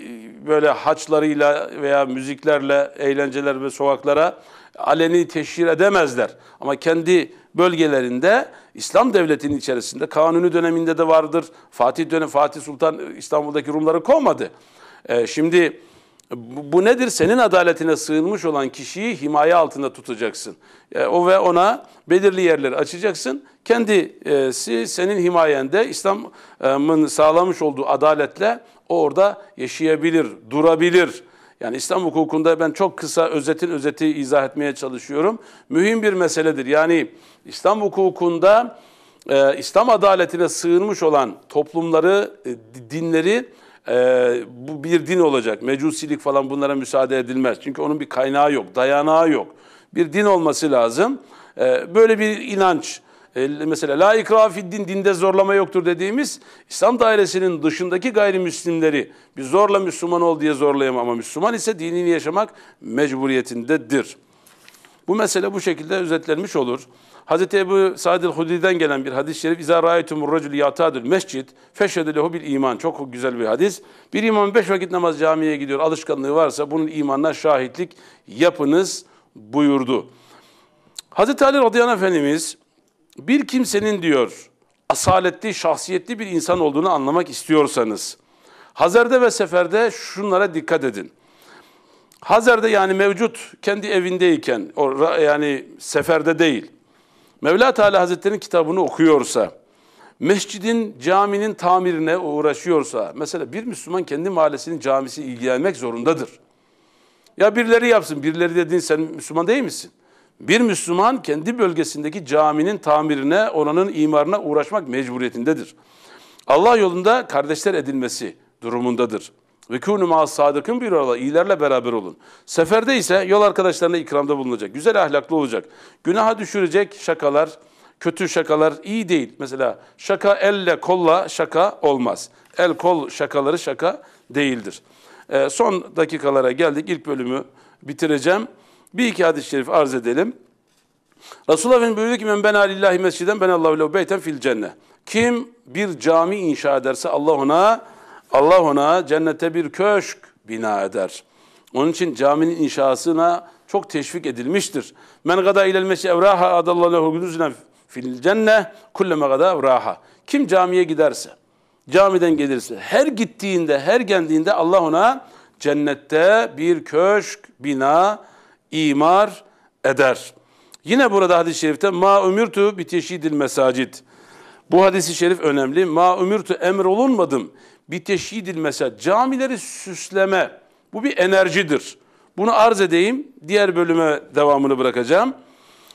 böyle haçlarıyla veya müziklerle eğlenceler ve sokaklara aleni teşhir edemezler. Ama kendi bölgelerinde İslam devletinin içerisinde Kanuni döneminde de vardır. Fatih dönemi Fatih Sultan İstanbul'daki Rumları kovmadı. E, şimdi bu, bu nedir? Senin adaletine sığınmış olan kişiyi himaye altında tutacaksın. E, o ve ona belirli yerleri açacaksın. Kendisi senin himayende İslam'ın sağlamış olduğu adaletle orada yaşayabilir, durabilir. Yani İslam hukukunda ben çok kısa özetin özeti izah etmeye çalışıyorum. Mühim bir meseledir. Yani İslam hukukunda e, İslam adaletine sığınmış olan toplumları, e, dinleri ee, bu bir din olacak. Mecusilik falan bunlara müsaade edilmez. Çünkü onun bir kaynağı yok, dayanağı yok. Bir din olması lazım. Ee, böyle bir inanç. Ee, mesela la ikrafi din, dinde zorlama yoktur dediğimiz İslam dairesinin dışındaki gayrimüslimleri bir zorla Müslüman ol diye zorlayamam ama Müslüman ise dinini yaşamak mecburiyetindedir. Bu mesele bu şekilde özetlenmiş olur. Hz. Ebu Said el-Hudri'den gelen bir hadis-i şerif. İzâ râyetumur racül yâtâdül mescid feşhedü lehu bil iman. Çok güzel bir hadis. Bir imam beş vakit namaz camiye gidiyor. Alışkanlığı varsa bunun imanına şahitlik yapınız buyurdu. Hz. Ali radıyallahu Efendimiz bir kimsenin diyor asaletli, şahsiyetli bir insan olduğunu anlamak istiyorsanız Hazer'de ve seferde şunlara dikkat edin. Hazer'de yani mevcut kendi evindeyken, yani seferde değil. Mevla Teala Hazretleri'nin kitabını okuyorsa, mescidin, caminin tamirine uğraşıyorsa, mesela bir Müslüman kendi mahallesinin camisi ilgilenmek zorundadır. Ya birileri yapsın, birileri dediğin sen Müslüman değil misin? Bir Müslüman kendi bölgesindeki caminin tamirine, oranın imarına uğraşmak mecburiyetindedir. Allah yolunda kardeşler edilmesi durumundadır. Ve kûnü mâs sadıkın bir arada iyilerle beraber olun. Seferde ise yol arkadaşlarına ikramda bulunacak. Güzel ahlaklı olacak. Günaha düşürecek şakalar, kötü şakalar iyi değil. Mesela şaka elle kolla şaka olmaz. El kol şakaları şaka değildir. E, son dakikalara geldik. İlk bölümü bitireceğim. Bir iki hadis-i şerif arz edelim. Resulullah Efendimiz buyurdu ki men bena lillahi mesciden ben Allahu lehu beyten fil cennet. Kim bir cami inşa ederse Allah ona Allah ona cennete bir köşk bina eder. Onun için caminin inşasına çok teşvik edilmiştir. Men gada ilel mesi evraha adallahu lehu fil cenne kulleme gada evraha. Kim camiye giderse, camiden gelirse, her gittiğinde, her geldiğinde Allah ona cennette bir köşk, bina, imar eder. Yine burada hadis-i şerifte ma ömürtü bi teşhidil mesacid. Bu hadisi şerif önemli. Ma emir olunmadım bir teşhidil mesela camileri süsleme bu bir enerjidir. Bunu arz edeyim. Diğer bölüme devamını bırakacağım.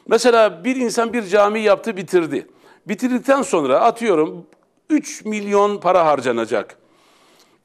Mesela bir insan bir cami yaptı bitirdi. Bitirdikten sonra atıyorum 3 milyon para harcanacak.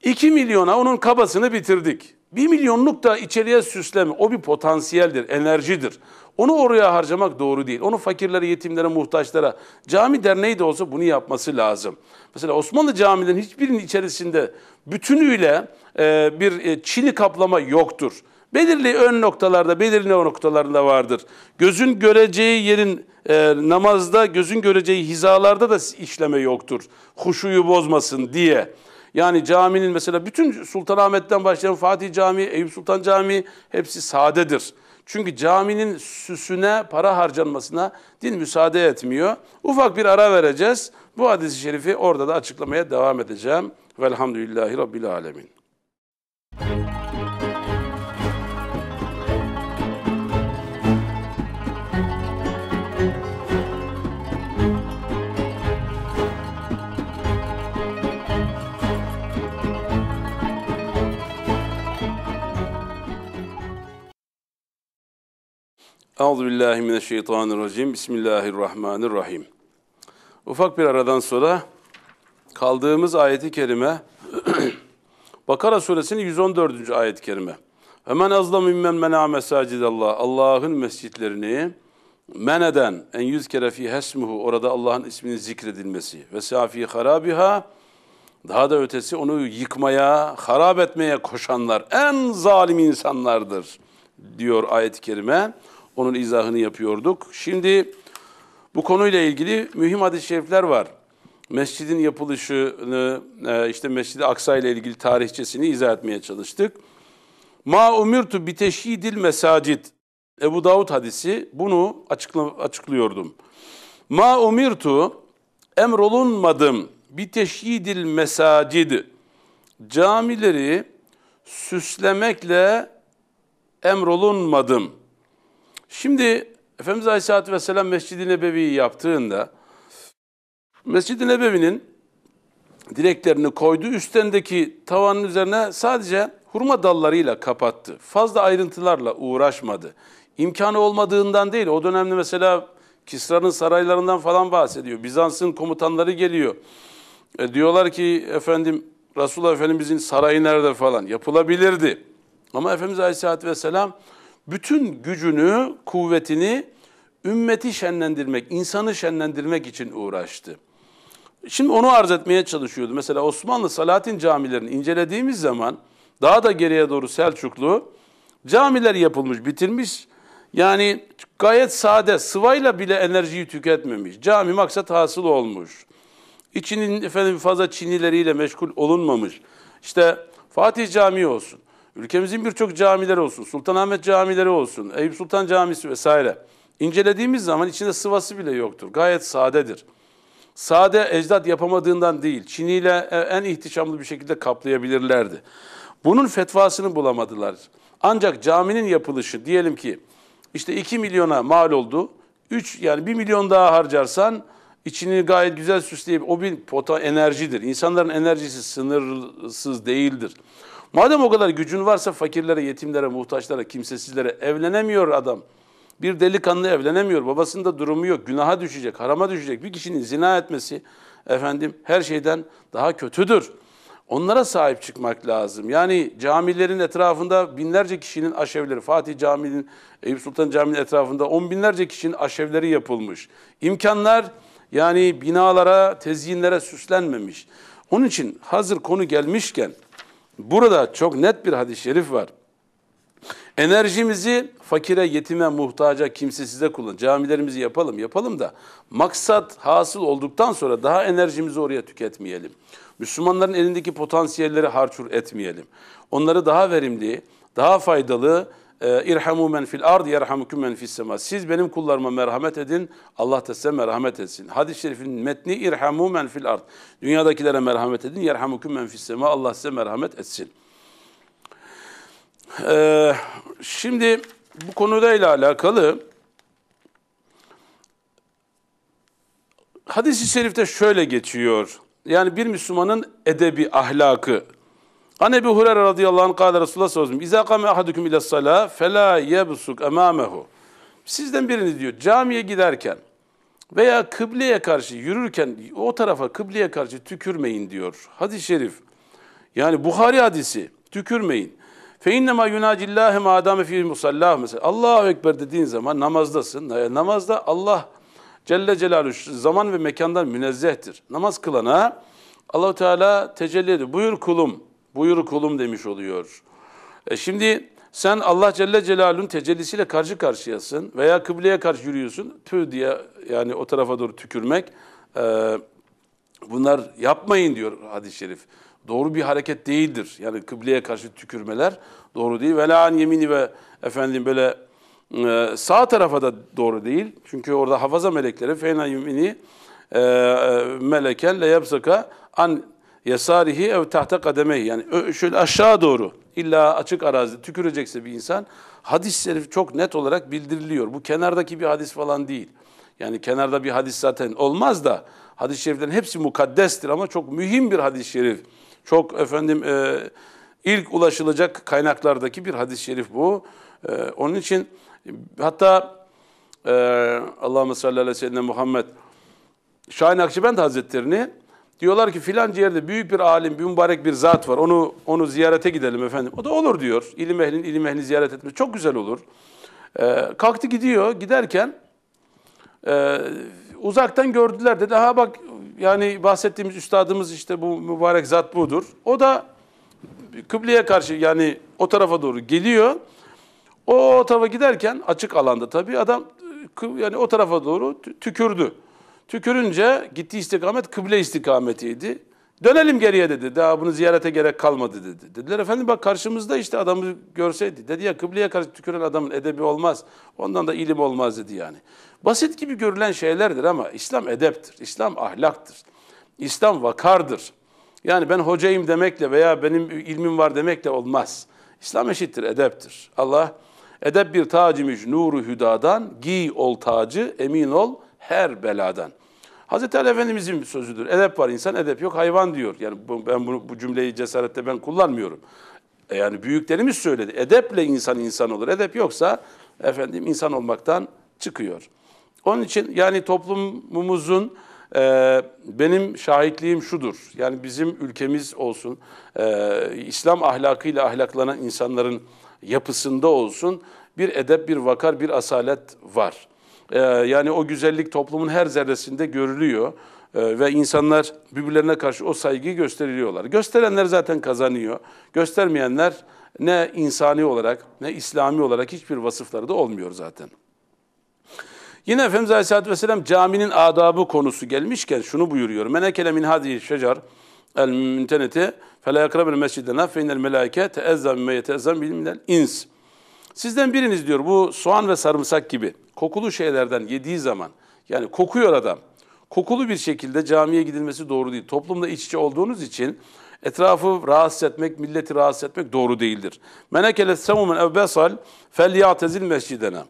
2 milyona onun kabasını bitirdik. 1 milyonluk da içeriye süsleme o bir potansiyeldir, enerjidir. Onu oraya harcamak doğru değil. Onu fakirlere, yetimlere, muhtaçlara, cami derneği de olsa bunu yapması lazım. Mesela Osmanlı camilerin hiçbirinin içerisinde bütünüyle e, bir e, çini kaplama yoktur. Belirli ön noktalarda, belirli o noktalarında vardır. Gözün göreceği yerin e, namazda, gözün göreceği hizalarda da işleme yoktur. Huşuyu bozmasın diye. Yani caminin mesela bütün Sultanahmet'ten başlayan Fatih Camii, Eyüp Sultan Camii hepsi sadedir. Çünkü caminin süsüne para harcanmasına din müsaade etmiyor. Ufak bir ara vereceğiz. Bu hadis-i şerifi orada da açıklamaya devam edeceğim. Velhamdülillahi Rabbil Alemin. Müzik Euzu billahi mineşşeytanirracim. Bismillahirrahmanirrahim. Ufak bir aradan sonra kaldığımız ayeti kerime Bakara suresinin 114. ayet-i kerime. Hemen azlam mimmen mena mesacidallah. Allah'ın mescitlerini men eden en yüz kere fi hesmuhu orada Allah'ın isminin zikredilmesi ve safi harabiha daha da ötesi onu yıkmaya, harap etmeye koşanlar en zalim insanlardır diyor ayet-i kerime. Onun izahını yapıyorduk. Şimdi bu konuyla ilgili mühim hadis-i şerifler var. Mescidin yapılışını, e, işte Mescid-i Aksa ile ilgili tarihçesini izah etmeye çalıştık. Ma umirtu biteşidil mesacid. Ebu Davud hadisi bunu açıkla, açıklıyordum. Ma umirtu emrolunmadım biteşidil mesacid. Camileri süslemekle emrolunmadım. Şimdi Efendimiz Aleyhisselatü Vesselam Mescid-i Nebevi'yi yaptığında Mescid-i Nebevi'nin direklerini koydu. Üsttendeki tavanın üzerine sadece hurma dallarıyla kapattı. Fazla ayrıntılarla uğraşmadı. İmkanı olmadığından değil. O dönemde mesela Kisra'nın saraylarından falan bahsediyor. Bizans'ın komutanları geliyor. E, diyorlar ki efendim Resulullah Efendimizin sarayı nerede falan yapılabilirdi. Ama Efendimiz Aleyhisselatü Vesselam bütün gücünü, kuvvetini ümmeti şenlendirmek, insanı şenlendirmek için uğraştı. Şimdi onu arz etmeye çalışıyordu. Mesela Osmanlı Salatin camilerini incelediğimiz zaman daha da geriye doğru Selçuklu camiler yapılmış, bitirmiş. Yani gayet sade, sıvayla bile enerjiyi tüketmemiş. Cami maksat hasıl olmuş. İçinin efendim fazla Çinileriyle meşgul olunmamış. İşte Fatih Camii olsun. Ülkemizin birçok camileri olsun, Sultanahmet camileri olsun, Eyüp Sultan Camisi vesaire. İncelediğimiz zaman içinde sıvası bile yoktur. Gayet sadedir. Sade ecdat yapamadığından değil, Çin'i ile e, en ihtişamlı bir şekilde kaplayabilirlerdi. Bunun fetvasını bulamadılar. Ancak caminin yapılışı diyelim ki işte 2 milyona mal oldu. 3 yani 1 milyon daha harcarsan içini gayet güzel süsleyip o bir pota enerjidir. İnsanların enerjisi sınırsız değildir. Madem o kadar gücün varsa fakirlere, yetimlere, muhtaçlara, kimsesizlere evlenemiyor adam. Bir delikanlı evlenemiyor. Babasının da durumu yok. Günaha düşecek, harama düşecek. Bir kişinin zina etmesi efendim her şeyden daha kötüdür. Onlara sahip çıkmak lazım. Yani camilerin etrafında binlerce kişinin aşevleri, Fatih Camii'nin, Eyüp Sultan Camii'nin etrafında on binlerce kişinin aşevleri yapılmış. İmkanlar yani binalara, tezyinlere süslenmemiş. Onun için hazır konu gelmişken Burada çok net bir hadis-i şerif var. Enerjimizi fakire, yetime, muhtaca, kimsesize kullan. Camilerimizi yapalım, yapalım da maksat hasıl olduktan sonra daha enerjimizi oraya tüketmeyelim. Müslümanların elindeki potansiyelleri harçur etmeyelim. Onları daha verimli, daha faydalı ee, irhamu men fil ard yerhamukum men fis sema. Siz benim kullarıma merhamet edin. Allah da size merhamet etsin. Hadis-i şerifin metni irhamu men fil ard. Dünyadakilere merhamet edin. Yerhamukum men fis sema. Allah size merhamet etsin. Ee, şimdi bu konuda ile alakalı hadis-i şerifte şöyle geçiyor. Yani bir Müslümanın edebi, ahlakı, An Ebu Hureyre radıyallahu anh kâle Resulullah sallallahu aleyhi ve sellem İzâ ahadüküm ile salâ felâ yebsuk emâmehu. Sizden birini diyor camiye giderken veya kıbleye karşı yürürken o tarafa kıbleye karşı tükürmeyin diyor. Hadis-i şerif. Yani Buhari hadisi tükürmeyin. Fe innema yunacillâhe mâdâme fî musallâh mesela. Allahu Ekber dediğin zaman namazdasın. E, namazda Allah Celle Celaluhu zaman ve mekandan münezzehtir. Namaz kılana Allahu Teala tecelli ediyor. Buyur kulum Buyur kulum demiş oluyor. E şimdi sen Allah Celle Celaluhu'nun tecellisiyle karşı karşıyasın veya kıbleye karşı yürüyorsun. Tüh diye yani o tarafa doğru tükürmek. E, bunlar yapmayın diyor hadis-i şerif. Doğru bir hareket değildir. Yani kıbleye karşı tükürmeler doğru değil. Ve an yemini ve efendim böyle e, sağ tarafa da doğru değil. Çünkü orada hafaza melekleri fena yemini e, e meleken le yapsaka an yesarihi ev tahta kademehi yani şöyle aşağı doğru illa açık arazi tükürecekse bir insan hadis-i şerif çok net olarak bildiriliyor. Bu kenardaki bir hadis falan değil. Yani kenarda bir hadis zaten olmaz da hadis-i şeriflerin hepsi mukaddestir ama çok mühim bir hadis-i şerif. Çok efendim e, ilk ulaşılacak kaynaklardaki bir hadis-i şerif bu. E, onun için hatta e, Allahümme sallallahu aleyhi ve sellem Muhammed Şahin Akşibend Hazretleri'ni Diyorlar ki filan yerde büyük bir alim, bir mübarek bir zat var. Onu onu ziyarete gidelim efendim. O da olur diyor. İlim ehlinin ilim ehlini ziyaret etmesi çok güzel olur. Ee, kalktı gidiyor. Giderken e, uzaktan gördüler dedi. Ha bak yani bahsettiğimiz üstadımız işte bu mübarek zat budur. O da kıbleye karşı yani o tarafa doğru geliyor. O, o tarafa giderken açık alanda tabii adam e, yani o tarafa doğru tükürdü. Tükürünce gitti istikamet kıble istikametiydi. Dönelim geriye dedi. Daha bunu ziyarete gerek kalmadı dedi. Dediler efendim bak karşımızda işte adamı görseydi. Dedi ya kıbleye karşı tüküren adamın edebi olmaz. Ondan da ilim olmaz dedi yani. Basit gibi görülen şeylerdir ama İslam edeptir. İslam ahlaktır. İslam vakardır. Yani ben hocayım demekle veya benim ilmim var demekle olmaz. İslam eşittir, edeptir. Allah edep bir tacimiz nuru hüdadan, giy ol tacı, emin ol her beladan. Hazreti Ali Efendimizin bir sözüdür. Edep var insan, edep yok hayvan diyor. Yani bu, ben bunu, bu cümleyi cesarette ben kullanmıyorum. E yani büyüklerimiz söyledi. Edeple insan insan olur. Edep yoksa efendim insan olmaktan çıkıyor. Onun için yani toplumumuzun e, benim şahitliğim şudur. Yani bizim ülkemiz olsun, e, İslam ahlakıyla ahlaklanan insanların yapısında olsun bir edep, bir vakar, bir asalet var. Ee, yani o güzellik toplumun her zerresinde görülüyor ee, ve insanlar birbirlerine karşı o saygıyı gösteriliyorlar. Gösterenler zaten kazanıyor. Göstermeyenler ne insani olarak ne İslami olarak hiçbir vasıfları da olmuyor zaten. Yine Efendimiz Aleyhisselatü Vesselam caminin adabı konusu gelmişken şunu buyuruyor. Menekele min hadi şecar el mümteneti fe la yakrabel mescidena fe innel melaike teezzam ve yeteezzam bil ins.'' Sizden biriniz diyor bu soğan ve sarımsak gibi kokulu şeylerden yediği zaman yani kokuyor adam. Kokulu bir şekilde camiye gidilmesi doğru değil. Toplumda iç içe olduğunuz için etrafı rahatsız etmek, milleti rahatsız etmek doğru değildir. Menekele semumen evbesal besal felyatezil mescidena.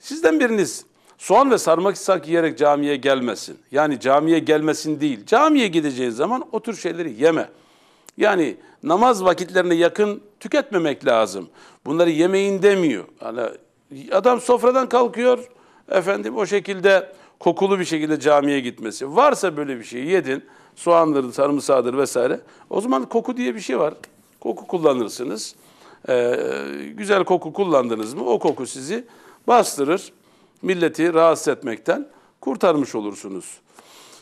Sizden biriniz soğan ve sarımsak yiyerek camiye gelmesin. Yani camiye gelmesin değil. Camiye gideceğin zaman o tür şeyleri yeme. Yani namaz vakitlerine yakın tüketmemek lazım. Bunları yemeğin demiyor. Yani adam sofradan kalkıyor, efendim o şekilde kokulu bir şekilde camiye gitmesi. Varsa böyle bir şey yedin, soğandır, sarımsağıdır vesaire. O zaman koku diye bir şey var. Koku kullanırsınız. Ee, güzel koku kullandınız mı o koku sizi bastırır. Milleti rahatsız etmekten kurtarmış olursunuz.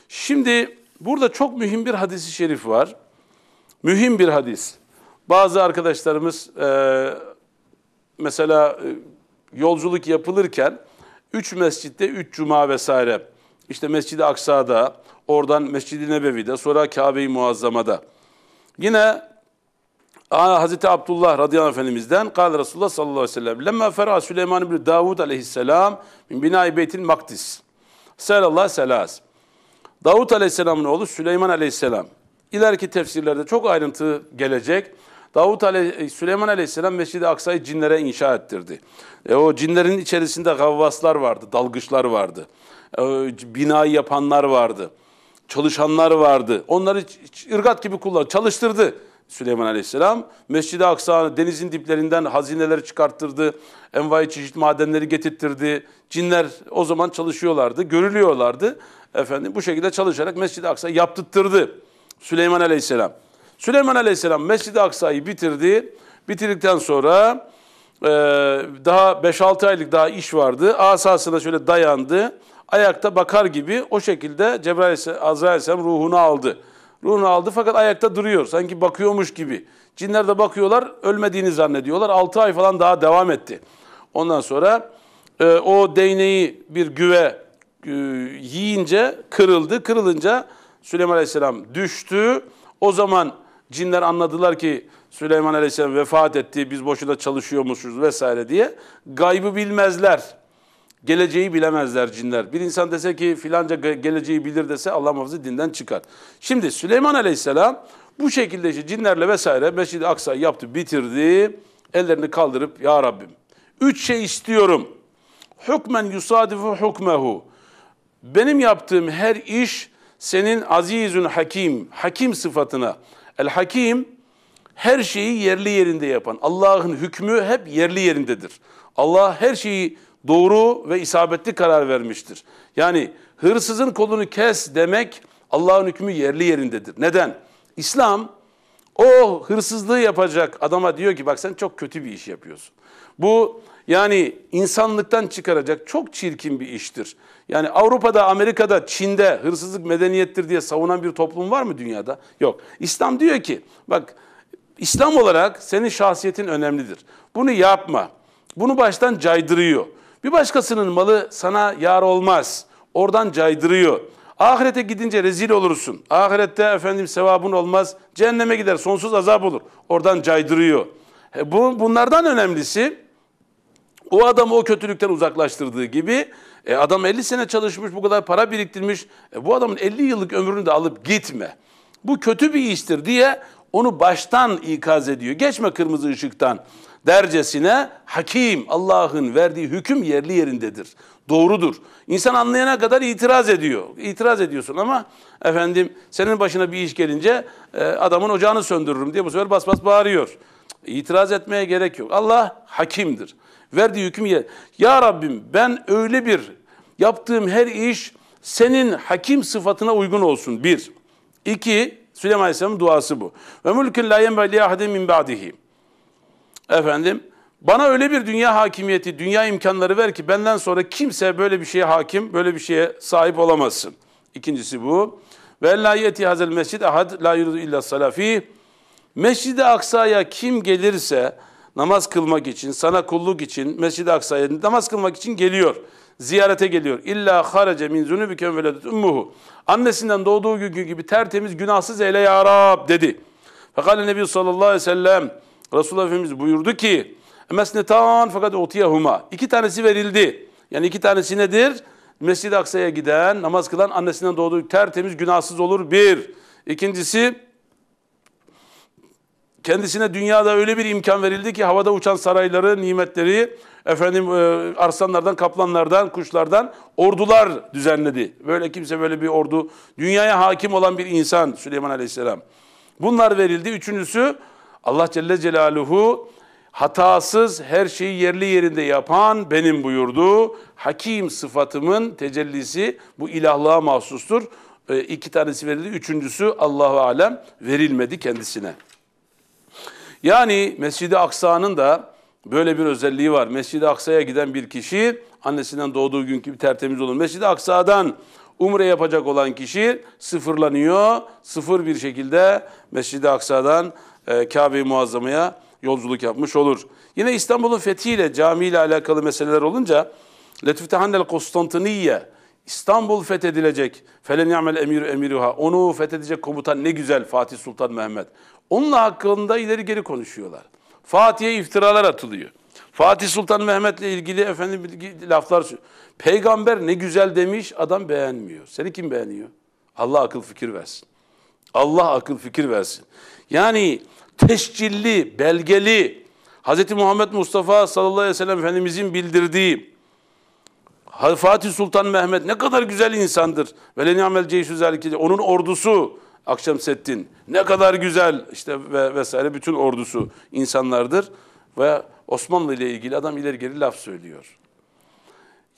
Şimdi burada çok mühim bir hadisi şerif var. Mühim bir hadis. Bazı arkadaşlarımız e, mesela e, yolculuk yapılırken üç mescitte üç cuma vesaire. İşte Mescid-i Aksa'da, oradan Mescid-i Nebevi'de, sonra Kabe-i Muazzama'da. Yine Hazreti Abdullah radıyallahu anh efendimizden kâle Resulullah sallallahu aleyhi ve sellem lemmâ ferâ Süleyman ibn Davud aleyhisselam min binâ-i beytil makdis. Selallah selas. Davud aleyhisselamın oğlu Süleyman aleyhisselam İleriki tefsirlerde çok ayrıntı gelecek. Davut Aley e, Süleyman Aleyhisselam Mescid-i Aksa'yı cinlere inşa ettirdi. E, o cinlerin içerisinde gavvaslar vardı, dalgıçlar vardı. E, binayı yapanlar vardı. Çalışanlar vardı. Onları ırgat gibi kullandı, çalıştırdı. Süleyman Aleyhisselam. Mescid-i Aksa denizin diplerinden hazineleri çıkarttırdı. Envai çeşit madenleri getirttirdi. Cinler o zaman çalışıyorlardı, görülüyorlardı. Efendim bu şekilde çalışarak Mescid-i Aksa yaptırttırdı. Süleyman Aleyhisselam. Süleyman Aleyhisselam Mescid-i Aksa'yı bitirdi. Bitirdikten sonra e, daha 5-6 aylık daha iş vardı. Asasına şöyle dayandı. Ayakta bakar gibi o şekilde Cebrail Azrail Aleyhisselam ruhunu aldı. Ruhunu aldı fakat ayakta duruyor. Sanki bakıyormuş gibi. Cinler de bakıyorlar ölmediğini zannediyorlar. 6 ay falan daha devam etti. Ondan sonra e, o değneği bir güve e, yiyince kırıldı. Kırılınca Süleyman Aleyhisselam düştü. O zaman cinler anladılar ki Süleyman Aleyhisselam vefat etti, biz boşuna çalışıyormuşuz vesaire diye. Gaybı bilmezler. Geleceği bilemezler cinler. Bir insan dese ki filanca geleceği bilir dese Allah muhafaza dinden çıkar. Şimdi Süleyman Aleyhisselam bu şekilde işte cinlerle vesaire Mescid-i Aksa'yı yaptı, bitirdi. Ellerini kaldırıp ya Rabbim üç şey istiyorum. Hukmen yusadifu hukmehu. Benim yaptığım her iş senin azizün hakim, hakim sıfatına. El hakim her şeyi yerli yerinde yapan. Allah'ın hükmü hep yerli yerindedir. Allah her şeyi doğru ve isabetli karar vermiştir. Yani hırsızın kolunu kes demek Allah'ın hükmü yerli yerindedir. Neden? İslam o hırsızlığı yapacak adama diyor ki bak sen çok kötü bir iş yapıyorsun. Bu yani insanlıktan çıkaracak çok çirkin bir iştir. Yani Avrupa'da, Amerika'da, Çin'de hırsızlık medeniyettir diye savunan bir toplum var mı dünyada? Yok. İslam diyor ki bak İslam olarak senin şahsiyetin önemlidir. Bunu yapma. Bunu baştan caydırıyor. Bir başkasının malı sana yar olmaz. Oradan caydırıyor. Ahirete gidince rezil olursun. Ahirette efendim sevabın olmaz. Cehenneme gider sonsuz azap olur. Oradan caydırıyor. E, bu, bunlardan önemlisi o adamı o kötülükten uzaklaştırdığı gibi e adam 50 sene çalışmış, bu kadar para biriktirmiş. E bu adamın 50 yıllık ömrünü de alıp gitme. Bu kötü bir iştir diye onu baştan ikaz ediyor. Geçme kırmızı ışıktan dercesine hakim Allah'ın verdiği hüküm yerli yerindedir. Doğrudur. İnsan anlayana kadar itiraz ediyor. İtiraz ediyorsun ama efendim senin başına bir iş gelince e, adamın ocağını söndürürüm diye bu sefer bas bas bağırıyor. İtiraz etmeye gerek yok. Allah hakimdir verdiği hükmü yer. Ya Rabbim ben öyle bir yaptığım her iş senin hakim sıfatına uygun olsun. Bir. İki. Süleyman Aleyhisselam'ın duası bu. Ve mülkün la yenbe liyahde min ba'dihi. Efendim bana öyle bir dünya hakimiyeti, dünya imkanları ver ki benden sonra kimse böyle bir şeye hakim, böyle bir şeye sahip olamazsın. İkincisi bu. Ve la yeti hazel mescid ahad la yuridu illa salafi. Mescid-i Aksa'ya kim gelirse, namaz kılmak için, sana kulluk için, Mescid-i Aksa'ya namaz kılmak için geliyor. Ziyarete geliyor. İlla harace min zunubike veledut ummuhu. Annesinden doğduğu günkü gibi tertemiz günahsız eyle ya Rab dedi. Fekale Nebi sallallahu aleyhi ve sellem Resulullah Efendimiz buyurdu ki Mesnetan fakat otiyahuma. İki tanesi verildi. Yani iki tanesi nedir? Mescid-i Aksa'ya giden, namaz kılan annesinden doğduğu tertemiz günahsız olur. Bir. İkincisi kendisine dünyada öyle bir imkan verildi ki havada uçan sarayları, nimetleri, efendim e, arslanlardan, kaplanlardan, kuşlardan ordular düzenledi. Böyle kimse böyle bir ordu, dünyaya hakim olan bir insan Süleyman Aleyhisselam. Bunlar verildi. Üçüncüsü Allah Celle Celaluhu hatasız her şeyi yerli yerinde yapan benim buyurdu. Hakim sıfatımın tecellisi bu ilahlığa mahsustur. E, iki tanesi verildi. Üçüncüsü Allahu Alem verilmedi kendisine. Yani Mescid-i Aksa'nın da böyle bir özelliği var. Mescid-i Aksa'ya giden bir kişi annesinden doğduğu günkü bir tertemiz olur. Mescid-i Aksa'dan umre yapacak olan kişi sıfırlanıyor. Sıfır bir şekilde Mescid-i Aksa'dan e, Kabe-i Muazzama'ya yolculuk yapmış olur. Yine İstanbul'un fethiyle, camiyle alakalı meseleler olunca Letüftehannel Konstantiniyye İstanbul fethedilecek. Felen ya'mel emiru emiruha. Onu fethedecek komutan ne güzel Fatih Sultan Mehmet. Onunla hakkında ileri geri konuşuyorlar. Fatih'e iftiralar atılıyor. Fatih Sultan Mehmet'le ilgili efendim laflar Peygamber ne güzel demiş, adam beğenmiyor. Seni kim beğeniyor? Allah akıl fikir versin. Allah akıl fikir versin. Yani tescilli, belgeli, Hz. Muhammed Mustafa sallallahu aleyhi ve sellem Efendimizin bildirdiği Fatih Sultan Mehmet ne kadar güzel insandır. Ve le Onun ordusu Akşemseddin ne kadar güzel işte ve vesaire bütün ordusu insanlardır ve Osmanlı ile ilgili adam ileri geri laf söylüyor.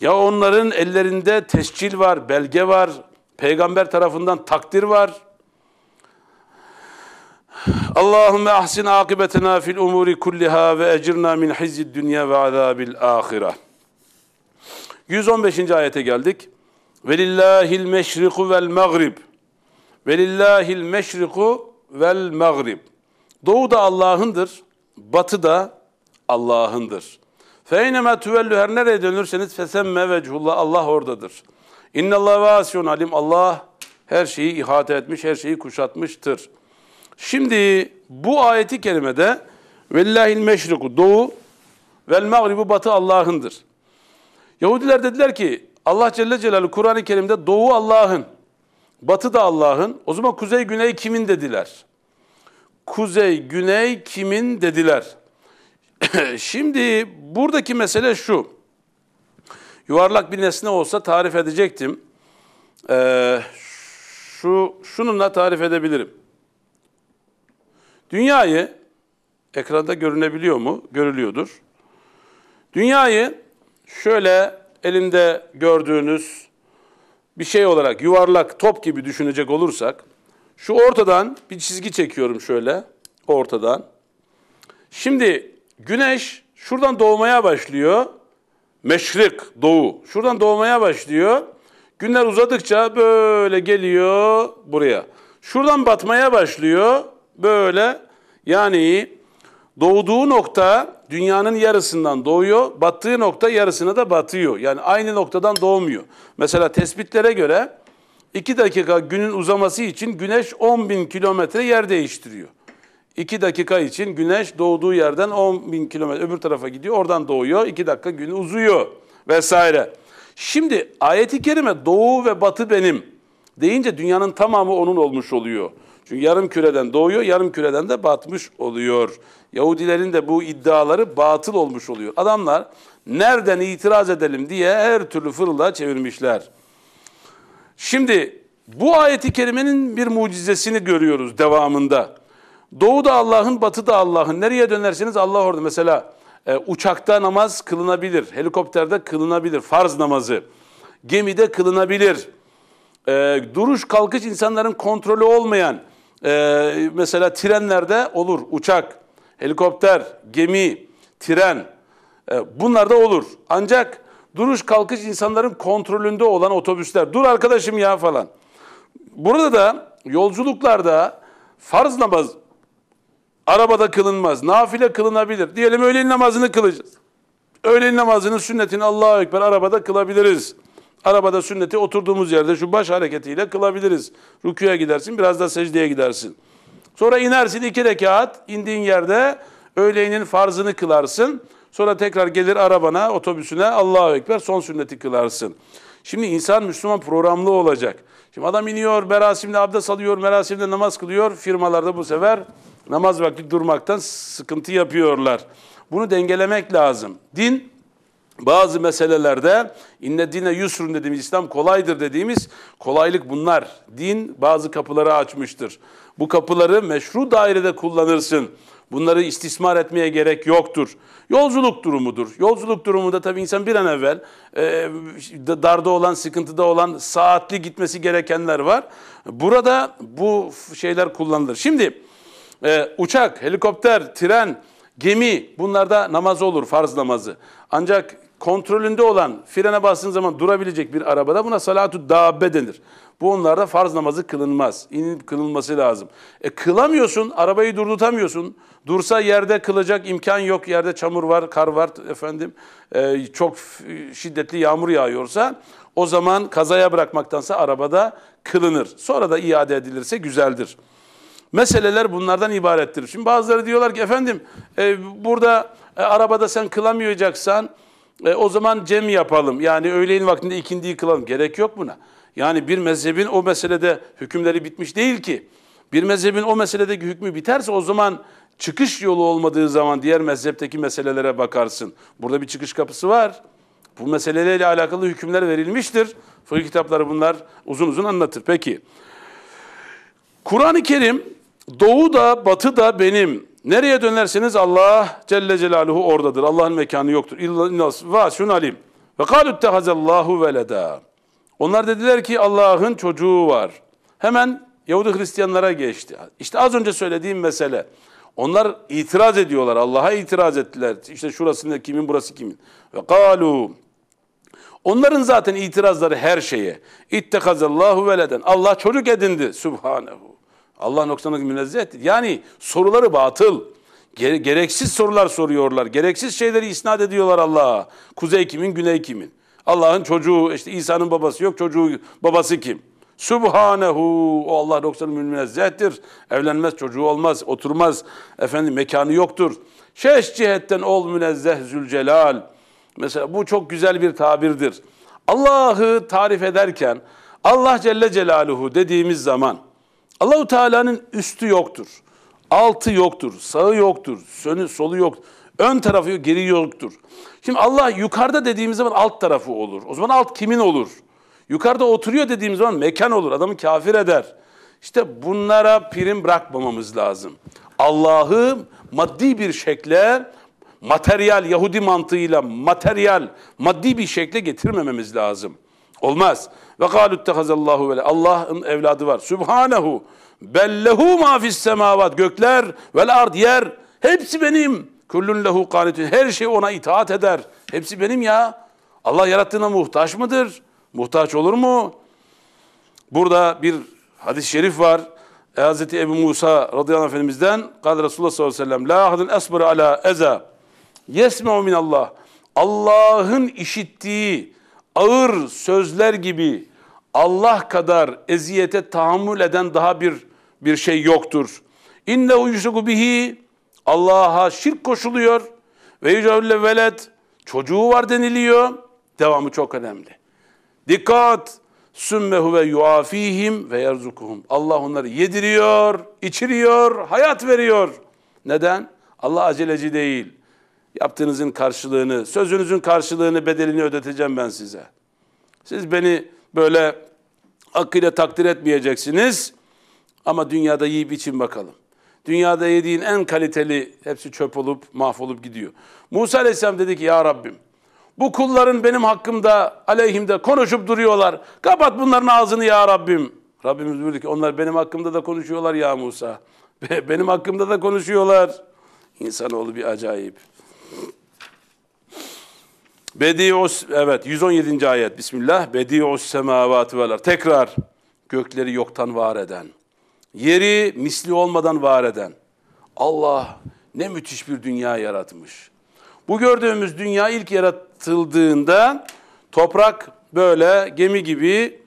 Ya onların ellerinde tescil var, belge var, peygamber tarafından takdir var. Allahümme ahsin akıbetena fil umuri kulliha ve ecirna min hizzid dünya ve azabil ahira. 115. ayete geldik. Velillahil meşriku vel mağrib. Velillahil meşriku vel mağrib. Doğu da Allah'ındır, batı da Allah'ındır. Feyneme tüvellü her nereye dönürseniz fesemme vechullah Allah oradadır. İnnallah vasiyun alim Allah her şeyi ihate etmiş, her şeyi kuşatmıştır. Şimdi bu ayeti kerimede vellahil meşriku doğu vel mağribu batı Allah'ındır. Yahudiler dediler ki Allah Celle Celaluhu Kur'an-ı Kerim'de doğu Allah'ın, Batı da Allah'ın. O zaman kuzey güney kimin dediler? Kuzey güney kimin dediler? Şimdi buradaki mesele şu. Yuvarlak bir nesne olsa tarif edecektim. Ee, şu şununla tarif edebilirim. Dünyayı ekranda görünebiliyor mu? Görülüyordur. Dünyayı şöyle elinde gördüğünüz bir şey olarak yuvarlak top gibi düşünecek olursak şu ortadan bir çizgi çekiyorum şöyle ortadan. Şimdi güneş şuradan doğmaya başlıyor. Meşrik, doğu. Şuradan doğmaya başlıyor. Günler uzadıkça böyle geliyor buraya. Şuradan batmaya başlıyor. Böyle yani doğduğu nokta dünyanın yarısından doğuyor, battığı nokta yarısına da batıyor. Yani aynı noktadan doğmuyor. Mesela tespitlere göre 2 dakika günün uzaması için güneş 10 bin kilometre yer değiştiriyor. 2 dakika için güneş doğduğu yerden 10 bin kilometre öbür tarafa gidiyor. Oradan doğuyor. 2 dakika gün uzuyor vesaire. Şimdi ayeti kerime doğu ve batı benim deyince dünyanın tamamı onun olmuş oluyor. Çünkü yarım küreden doğuyor, yarım küreden de batmış oluyor. Yahudilerin de bu iddiaları batıl olmuş oluyor. Adamlar nereden itiraz edelim diye her türlü fırla çevirmişler. Şimdi bu ayeti kerimenin bir mucizesini görüyoruz devamında. Doğu da Allah'ın, batı da Allah'ın. Nereye dönerseniz Allah orada. Mesela e, uçakta namaz kılınabilir, helikopterde kılınabilir, farz namazı. Gemide kılınabilir e, duruş kalkış insanların kontrolü olmayan e, mesela trenlerde olur uçak, helikopter, gemi, tren e, bunlar olur. Ancak duruş kalkış insanların kontrolünde olan otobüsler dur arkadaşım ya falan. Burada da yolculuklarda farz namaz arabada kılınmaz, nafile kılınabilir. Diyelim öğlen namazını kılacağız. Öğlen namazının sünnetini Allah'a Ekber arabada kılabiliriz. Arabada sünneti oturduğumuz yerde şu baş hareketiyle kılabiliriz. Rüküye gidersin, biraz da secdeye gidersin. Sonra inersin iki rekat, indiğin yerde öğleyinin farzını kılarsın. Sonra tekrar gelir arabana, otobüsüne Allahu Ekber son sünneti kılarsın. Şimdi insan Müslüman programlı olacak. Şimdi adam iniyor, merasimle abdest alıyor, merasimle namaz kılıyor. Firmalarda bu sefer namaz vakti durmaktan sıkıntı yapıyorlar. Bunu dengelemek lazım. Din bazı meselelerde inne dine yusrun dediğimiz İslam kolaydır dediğimiz kolaylık bunlar. Din bazı kapıları açmıştır. Bu kapıları meşru dairede kullanırsın. Bunları istismar etmeye gerek yoktur. Yolculuk durumudur. Yolculuk durumunda tabii insan bir an evvel e, darda olan, sıkıntıda olan saatli gitmesi gerekenler var. Burada bu şeyler kullanılır. Şimdi e, uçak, helikopter, tren, gemi bunlarda namaz olur, farz namazı. Ancak kontrolünde olan, frene bastığın zaman durabilecek bir arabada buna salatu dabbe denir. Bu onlarda farz namazı kılınmaz. İnip kılınması lazım. E kılamıyorsun, arabayı durdutamıyorsun. Dursa yerde kılacak imkan yok. Yerde çamur var, kar var efendim. E, çok şiddetli yağmur yağıyorsa o zaman kazaya bırakmaktansa arabada kılınır. Sonra da iade edilirse güzeldir. Meseleler bunlardan ibarettir. Şimdi bazıları diyorlar ki efendim e, burada e, arabada sen kılamayacaksan e, o zaman cem yapalım. Yani öğleyin vaktinde ikindiyi kılalım. Gerek yok buna. Yani bir mezhebin o meselede hükümleri bitmiş değil ki. Bir mezhebin o meseledeki hükmü biterse o zaman çıkış yolu olmadığı zaman diğer mezhepteki meselelere bakarsın. Burada bir çıkış kapısı var. Bu meseleyle alakalı hükümler verilmiştir. Fıkıh kitapları bunlar uzun uzun anlatır. Peki. Kur'an-ı Kerim doğu da batı da benim Nereye dönerseniz Allah Celle Celaluhu oradadır. Allah'ın mekanı yoktur. Vasun alim. Ve kalu tehazallahu veleda. Onlar dediler ki Allah'ın çocuğu var. Hemen Yahudi Hristiyanlara geçti. İşte az önce söylediğim mesele. Onlar itiraz ediyorlar. Allah'a itiraz ettiler. İşte şurası ne, kimin burası kimin. Ve kalu. Onların zaten itirazları her şeye. İttehazallahu veleden. Allah çocuk edindi. Subhanehu. Allah noksanlık münezzehtir. Yani soruları batıl. gereksiz sorular soruyorlar. Gereksiz şeyleri isnat ediyorlar Allah'a. Kuzey kimin, güney kimin? Allah'ın çocuğu, işte İsa'nın babası yok, çocuğu babası kim? Subhanehu, o Allah noksanlık münezzehtir. Evlenmez, çocuğu olmaz, oturmaz. Efendim mekanı yoktur. Şeş cihetten ol münezzeh zülcelal. Mesela bu çok güzel bir tabirdir. Allah'ı tarif ederken Allah Celle Celaluhu dediğimiz zaman Allahu Teala'nın üstü yoktur. Altı yoktur, sağı yoktur, sönü solu yok, Ön tarafı yok, geri yoktur. Şimdi Allah yukarıda dediğimiz zaman alt tarafı olur. O zaman alt kimin olur? Yukarıda oturuyor dediğimiz zaman mekan olur. Adamı kafir eder. İşte bunlara prim bırakmamamız lazım. Allah'ı maddi bir şekle, materyal, Yahudi mantığıyla materyal, maddi bir şekle getirmememiz lazım. Olmaz. Ve kâlu ittehazallahu vele. Allah'ın evladı var. Sübhanehu. Bellehu ma semavat. Gökler vel ard yer. Hepsi benim. Kullun lehu kanitun. Her şey ona itaat eder. Hepsi benim ya. Allah yarattığına muhtaç mıdır? Muhtaç olur mu? Burada bir hadis-i şerif var. E, Hz. Ebu Musa radıyallahu anh efendimizden Kâle Resulullah sallallahu aleyhi ve sellem La ahadın esbır ala eza Yesme'u minallah Allah'ın işittiği ağır sözler gibi Allah kadar eziyete tahammül eden daha bir bir şey yoktur. İnne uyuşuku bihi Allah'a şirk koşuluyor ve yücevle velet çocuğu var deniliyor. Devamı çok önemli. Dikkat! Sümmehu ve yuafihim ve yerzukuhum. Allah onları yediriyor, içiriyor, hayat veriyor. Neden? Allah aceleci değil. Yaptığınızın karşılığını, sözünüzün karşılığını, bedelini ödeteceğim ben size. Siz beni böyle akıyla takdir etmeyeceksiniz ama dünyada yiyip için bakalım. Dünyada yediğin en kaliteli hepsi çöp olup mahvolup gidiyor. Musa Aleyhisselam dedi ki ya Rabbim bu kulların benim hakkımda aleyhimde konuşup duruyorlar. Kapat bunların ağzını ya Rabbim. Rabbimiz buyurdu ki onlar benim hakkımda da konuşuyorlar ya Musa. Benim hakkımda da konuşuyorlar. İnsanoğlu bir acayip. Bedius evet 117. ayet Bismillah. Bedius semavati veler. Tekrar gökleri yoktan var eden, yeri misli olmadan var eden. Allah ne müthiş bir dünya yaratmış. Bu gördüğümüz dünya ilk yaratıldığında toprak böyle gemi gibi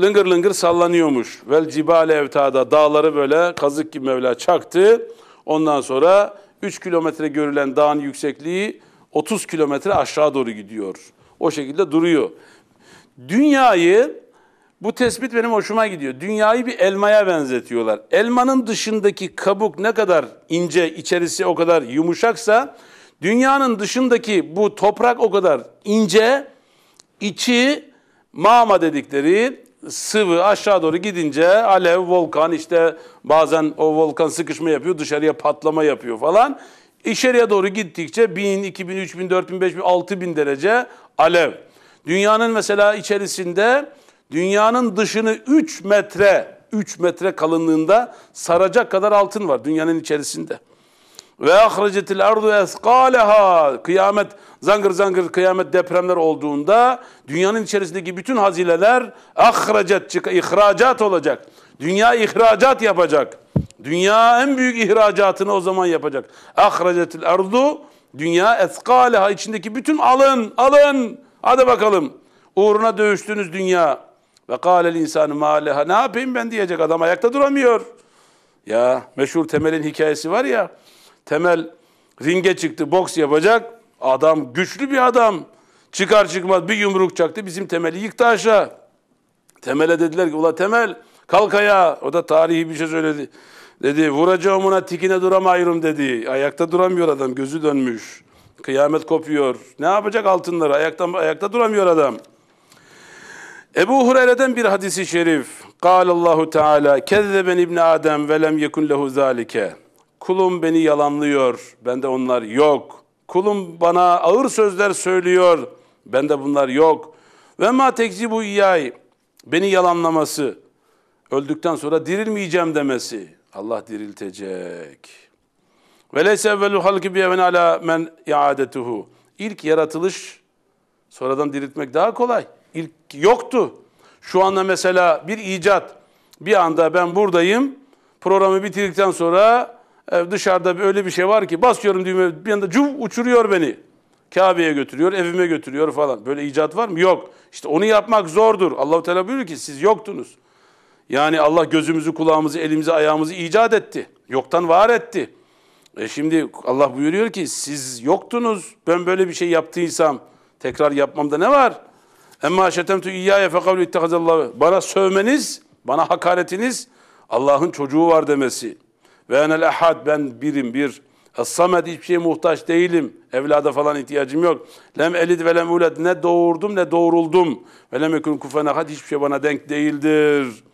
lıngır lıngır sallanıyormuş. Vel cibale evtada dağları böyle kazık gibi Mevla çaktı. Ondan sonra 3 kilometre görülen dağın yüksekliği 30 kilometre aşağı doğru gidiyor. O şekilde duruyor. Dünyayı, bu tespit benim hoşuma gidiyor. Dünyayı bir elmaya benzetiyorlar. Elmanın dışındaki kabuk ne kadar ince, içerisi o kadar yumuşaksa, dünyanın dışındaki bu toprak o kadar ince, içi mama dedikleri sıvı aşağı doğru gidince alev, volkan işte bazen o volkan sıkışma yapıyor dışarıya patlama yapıyor falan. İçeriye doğru gittikçe 1000, 2000, 3000, 4000, 5000, 6000 derece alev. Dünyanın mesela içerisinde dünyanın dışını 3 metre 3 metre kalınlığında saracak kadar altın var dünyanın içerisinde. Ve ahrecetil ardu eskaleha. Kıyamet, zangır zangır kıyamet depremler olduğunda dünyanın içerisindeki bütün hazineler ahrecet, ihracat olacak. Dünya ihracat yapacak. Dünya en büyük ihracatını o zaman yapacak. Ahrecetil ardu dünya eskaleha içindeki bütün alın, alın. Hadi bakalım. Uğruna dövüştünüz dünya. Ve kâlel insanı maaleha Ne yapayım ben diyecek adam ayakta duramıyor. Ya meşhur temelin hikayesi var ya. Temel ringe çıktı, boks yapacak. Adam güçlü bir adam. Çıkar çıkmaz bir yumruk çaktı. Bizim temeli yıktı aşağı. Temele dediler ki ula temel kalk ayağa. O da tarihi bir şey söyledi. Dedi vuracağım ona tikine duramayırım dedi. Ayakta duramıyor adam gözü dönmüş. Kıyamet kopuyor. Ne yapacak altınları? Ayakta, ayakta duramıyor adam. Ebu Hureyre'den bir hadisi şerif. Kâlallahu Teala kezzeben İbn Adem ve lem yekun lehu zâlike. Kulum beni yalanlıyor, bende onlar yok. Kulum bana ağır sözler söylüyor, bende bunlar yok. Ve ma tekzi bu iyay, beni yalanlaması, öldükten sonra dirilmeyeceğim demesi. Allah diriltecek. Ve leyse evvelu halki bi evven ala men iadetuhu. İlk yaratılış, sonradan diriltmek daha kolay. İlk yoktu. Şu anda mesela bir icat, bir anda ben buradayım, programı bitirdikten sonra dışarıda öyle bir şey var ki basıyorum düğme bir anda cum uçuruyor beni. Kabe'ye götürüyor, evime götürüyor falan. Böyle icat var mı? Yok. İşte onu yapmak zordur. Allahu Teala buyuruyor ki siz yoktunuz. Yani Allah gözümüzü, kulağımızı, elimizi, ayağımızı icat etti. Yoktan var etti. E şimdi Allah buyuruyor ki siz yoktunuz. Ben böyle bir şey yaptıysam tekrar yapmamda ne var? Emma şetemtu iyyaye fekavlu ittehazallahu. Bana sövmeniz, bana hakaretiniz Allah'ın çocuğu var demesi. Ve enel ehad ben birim bir. Samet hiçbir şeye muhtaç değilim. Evlada falan ihtiyacım yok. Lem elid ve lem uled ne doğurdum ne doğruldum. Ve lem ekun kufen had hiçbir şey bana denk değildir.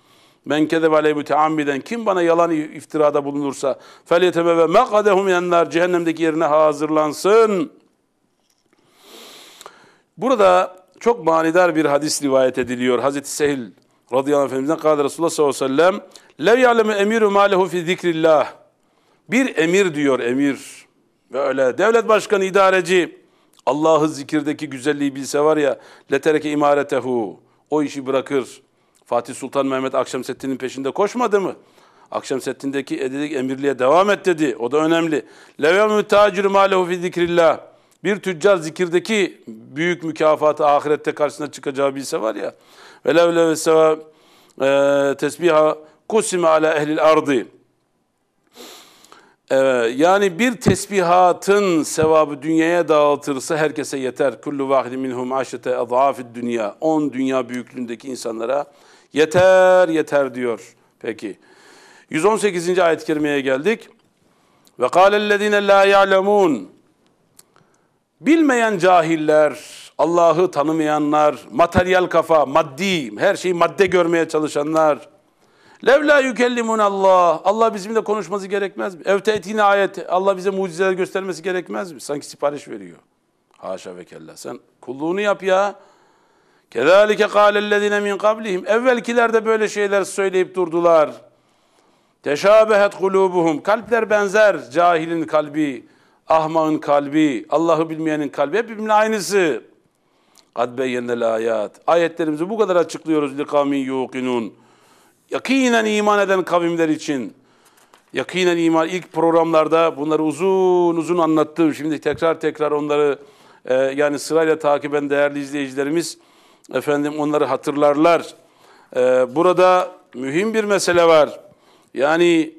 Men kezebe aleyhi müteammiden kim bana yalan iftirada bulunursa fel yetebe ve mekadehu minenler cehennemdeki yerine hazırlansın. Burada çok manidar bir hadis rivayet ediliyor. Hazreti Sehil radıyallahu anh efendimizden kâle Resulullah sallallahu aleyhi ve sellem lev ya'lemu emiru mâ fi zikrillah. Bir emir diyor emir. Böyle devlet başkanı idareci Allah'ı zikirdeki güzelliği bilse var ya letereke imaretehu. O işi bırakır. Fatih Sultan Mehmet Akşemseddin'in peşinde koşmadı mı? Akşemseddin'deki edilik emirliğe devam et dedi. O da önemli. Levem tacir malehu fi zikrillah. Bir tüccar zikirdeki büyük mükafatı ahirette karşısına çıkacağı bilse var ya. Ve levle ve seva e, tesbiha kusime ala ehlil ardı. Evet, yani bir tesbihatın sevabı dünyaya dağıtırsa herkese yeter. Kullu vahidin minhum aşete adhafid dünya. On dünya büyüklüğündeki insanlara yeter yeter diyor. Peki. 118. ayet-i kerimeye geldik. Ve kâlellezîne lâ ya'lemûn. Bilmeyen cahiller Allah'ı tanımayanlar, materyal kafa, maddi, her şeyi madde görmeye çalışanlar. Levla yükellimun Allah. Allah bizimle konuşması gerekmez mi? Evte ayet. Allah bize mucizeler göstermesi gerekmez mi? Sanki sipariş veriyor. Haşa ve kella. Sen kulluğunu yap ya. Kezalik'e, kâlellezine min kablihim. Evvelkiler de böyle şeyler söyleyip durdular. Teşabehet kulubuhum. Kalpler benzer. Cahilin kalbi, ahmağın kalbi, Allah'ı bilmeyenin kalbi. hepimle aynısı. Kad beyyennel ayat. Ayetlerimizi bu kadar açıklıyoruz li kavmin Yakinen iman eden kavimler için. Yakinen iman ilk programlarda bunları uzun uzun anlattım. Şimdi tekrar tekrar onları e, yani sırayla takiben değerli izleyicilerimiz efendim onları hatırlarlar. E, burada mühim bir mesele var. Yani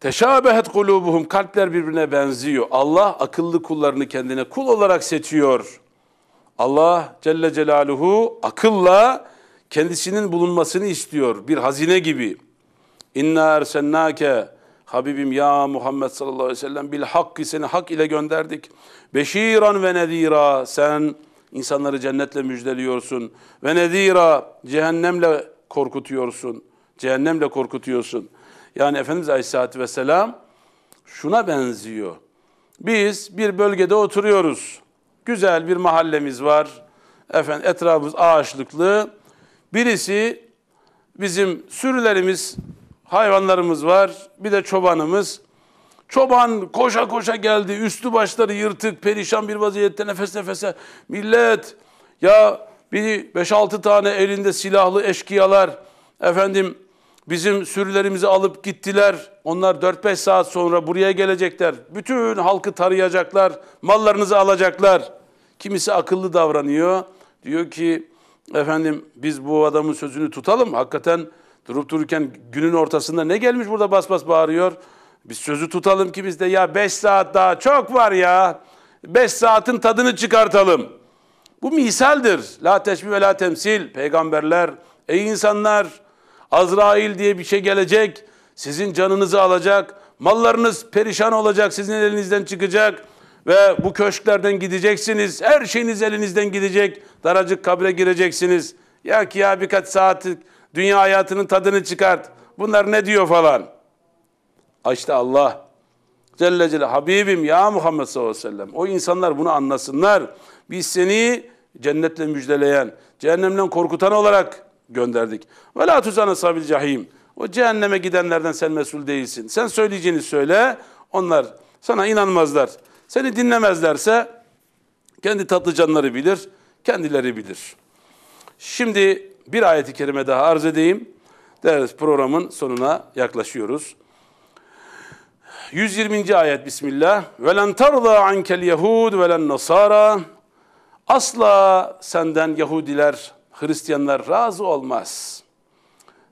Teşabehet kulubuhum kalpler birbirine benziyor. Allah akıllı kullarını kendine kul olarak seçiyor. Allah Celle Celaluhu akılla kendisinin bulunmasını istiyor bir hazine gibi. İnna ersennake Habibim ya Muhammed sallallahu aleyhi ve sellem bil hakkı seni hak ile gönderdik. Beşiran ve nedira sen insanları cennetle müjdeliyorsun. Ve nedira cehennemle korkutuyorsun. Cehennemle korkutuyorsun.'' Yani Efendimiz Aleyhisselatü Vesselam şuna benziyor. Biz bir bölgede oturuyoruz. Güzel bir mahallemiz var. Efendim etrafımız ağaçlıklı. Birisi bizim sürülerimiz, hayvanlarımız var. Bir de çobanımız. Çoban koşa koşa geldi. Üstü başları yırtık, perişan bir vaziyette nefes nefese. Millet ya bir 5-6 tane elinde silahlı eşkıyalar efendim Bizim sürülerimizi alıp gittiler. Onlar 4-5 saat sonra buraya gelecekler. Bütün halkı tarayacaklar. Mallarınızı alacaklar. Kimisi akıllı davranıyor. Diyor ki efendim biz bu adamın sözünü tutalım. Hakikaten durup dururken günün ortasında ne gelmiş burada bas bas bağırıyor. Biz sözü tutalım ki biz de ya 5 saat daha çok var ya. 5 saatin tadını çıkartalım. Bu misaldir. La teşbih ve la temsil. Peygamberler, ey insanlar Azrail diye bir şey gelecek. Sizin canınızı alacak. Mallarınız perişan olacak. Sizin elinizden çıkacak. Ve bu köşklerden gideceksiniz. Her şeyiniz elinizden gidecek. Daracık kabre gireceksiniz. Ya ki ya birkaç saat dünya hayatının tadını çıkart. Bunlar ne diyor falan. İşte Allah Celle Celle Habibim ya Muhammed sallallahu aleyhi ve sellem. O insanlar bunu anlasınlar. Biz seni cennetle müjdeleyen, cehennemden korkutan olarak gönderdik. Ve la tuzana sabil cahim. O cehenneme gidenlerden sen mesul değilsin. Sen söyleyeceğini söyle. Onlar sana inanmazlar. Seni dinlemezlerse kendi tatlı canları bilir, kendileri bilir. Şimdi bir ayeti kerime daha arz edeyim. Ders programın sonuna yaklaşıyoruz. 120. ayet Bismillah. Ve len tarza ankel yehud ve nasara. Asla senden Yahudiler Hristiyanlar razı olmaz.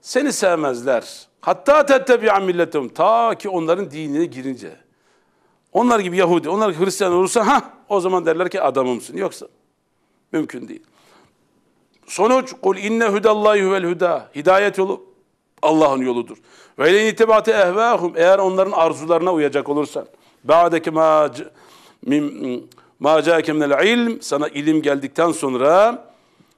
Seni sevmezler. Hatta tettebi'a milletum. Ta ki onların dinine girince. Onlar gibi Yahudi, onlar gibi Hristiyan olursa ha o zaman derler ki adamımsın. Yoksa mümkün değil. Sonuç kul inne hudallahi vel huda. Hidayet yolu Allah'ın yoludur. Ve ile itibate ehvahum eğer onların arzularına uyacak olursan. Ba'deki ma ma ca'ke ilm sana ilim geldikten sonra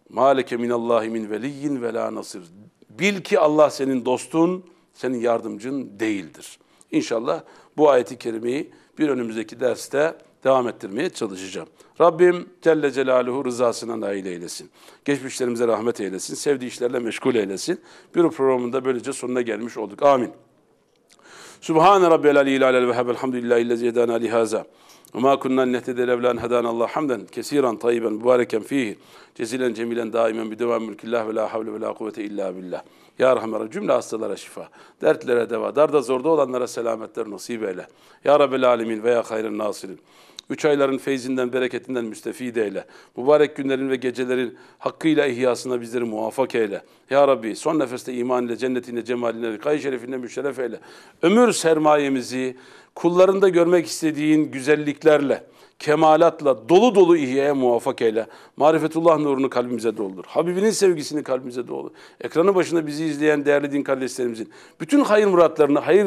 Maleke minallahi min veliyyin ve la nasir. Bil ki Allah senin dostun, senin yardımcın değildir. İnşallah bu ayeti kerimeyi bir önümüzdeki derste devam ettirmeye çalışacağım. Rabbim Celle Celaluhu rızasına nail eylesin. Geçmişlerimize rahmet eylesin. Sevdiği işlerle meşgul eylesin. Bir programında böylece sonuna gelmiş olduk. Amin. Subhan Rabbiyal Aliyyil Alel Vehhab Elhamdülillahi Lezi Yedana Lihaza. وما كنا نهتدي لولا ان هدانا الله حمدا كثيرا طيبا مباركا فيه جزيلا جميلا دائما بدوام ملك الله ولا حول ولا قوه الا بالله. Ya Rahman cümle hastalara şifa, dertlere deva, darda zorda olanlara selametler nasip eyle. Ya Rabbel Alemin ve ya hayren nasirin. Üç ayların feyzinden, bereketinden müstefid eyle. Mübarek günlerin ve gecelerin hakkıyla ihyasına bizleri muvaffak eyle. Ya Rabbi son nefeste iman ile, cennetine, cemaline, rikayı şerefine müşerref eyle. Ömür sermayemizi kullarında görmek istediğin güzelliklerle, kemalatla dolu dolu ihyaya muvaffak eyle. Marifetullah nurunu kalbimize doldur. Habibinin sevgisini kalbimize doldur. ekranın başında bizi izleyen değerli din kardeşlerimizin bütün hayır muratlarını, hayır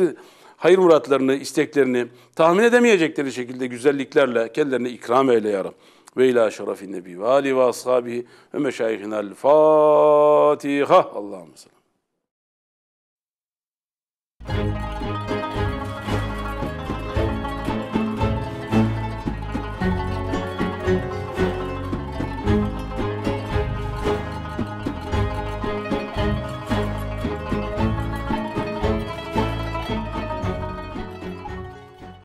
hayır muratlarını, isteklerini tahmin edemeyecekleri şekilde güzelliklerle kendilerine ikram eyle ya Rab. Ve ila şerefin nebi ve ali ve ashabihi ve meşayihinel Fatiha. Allah'ım sallallahu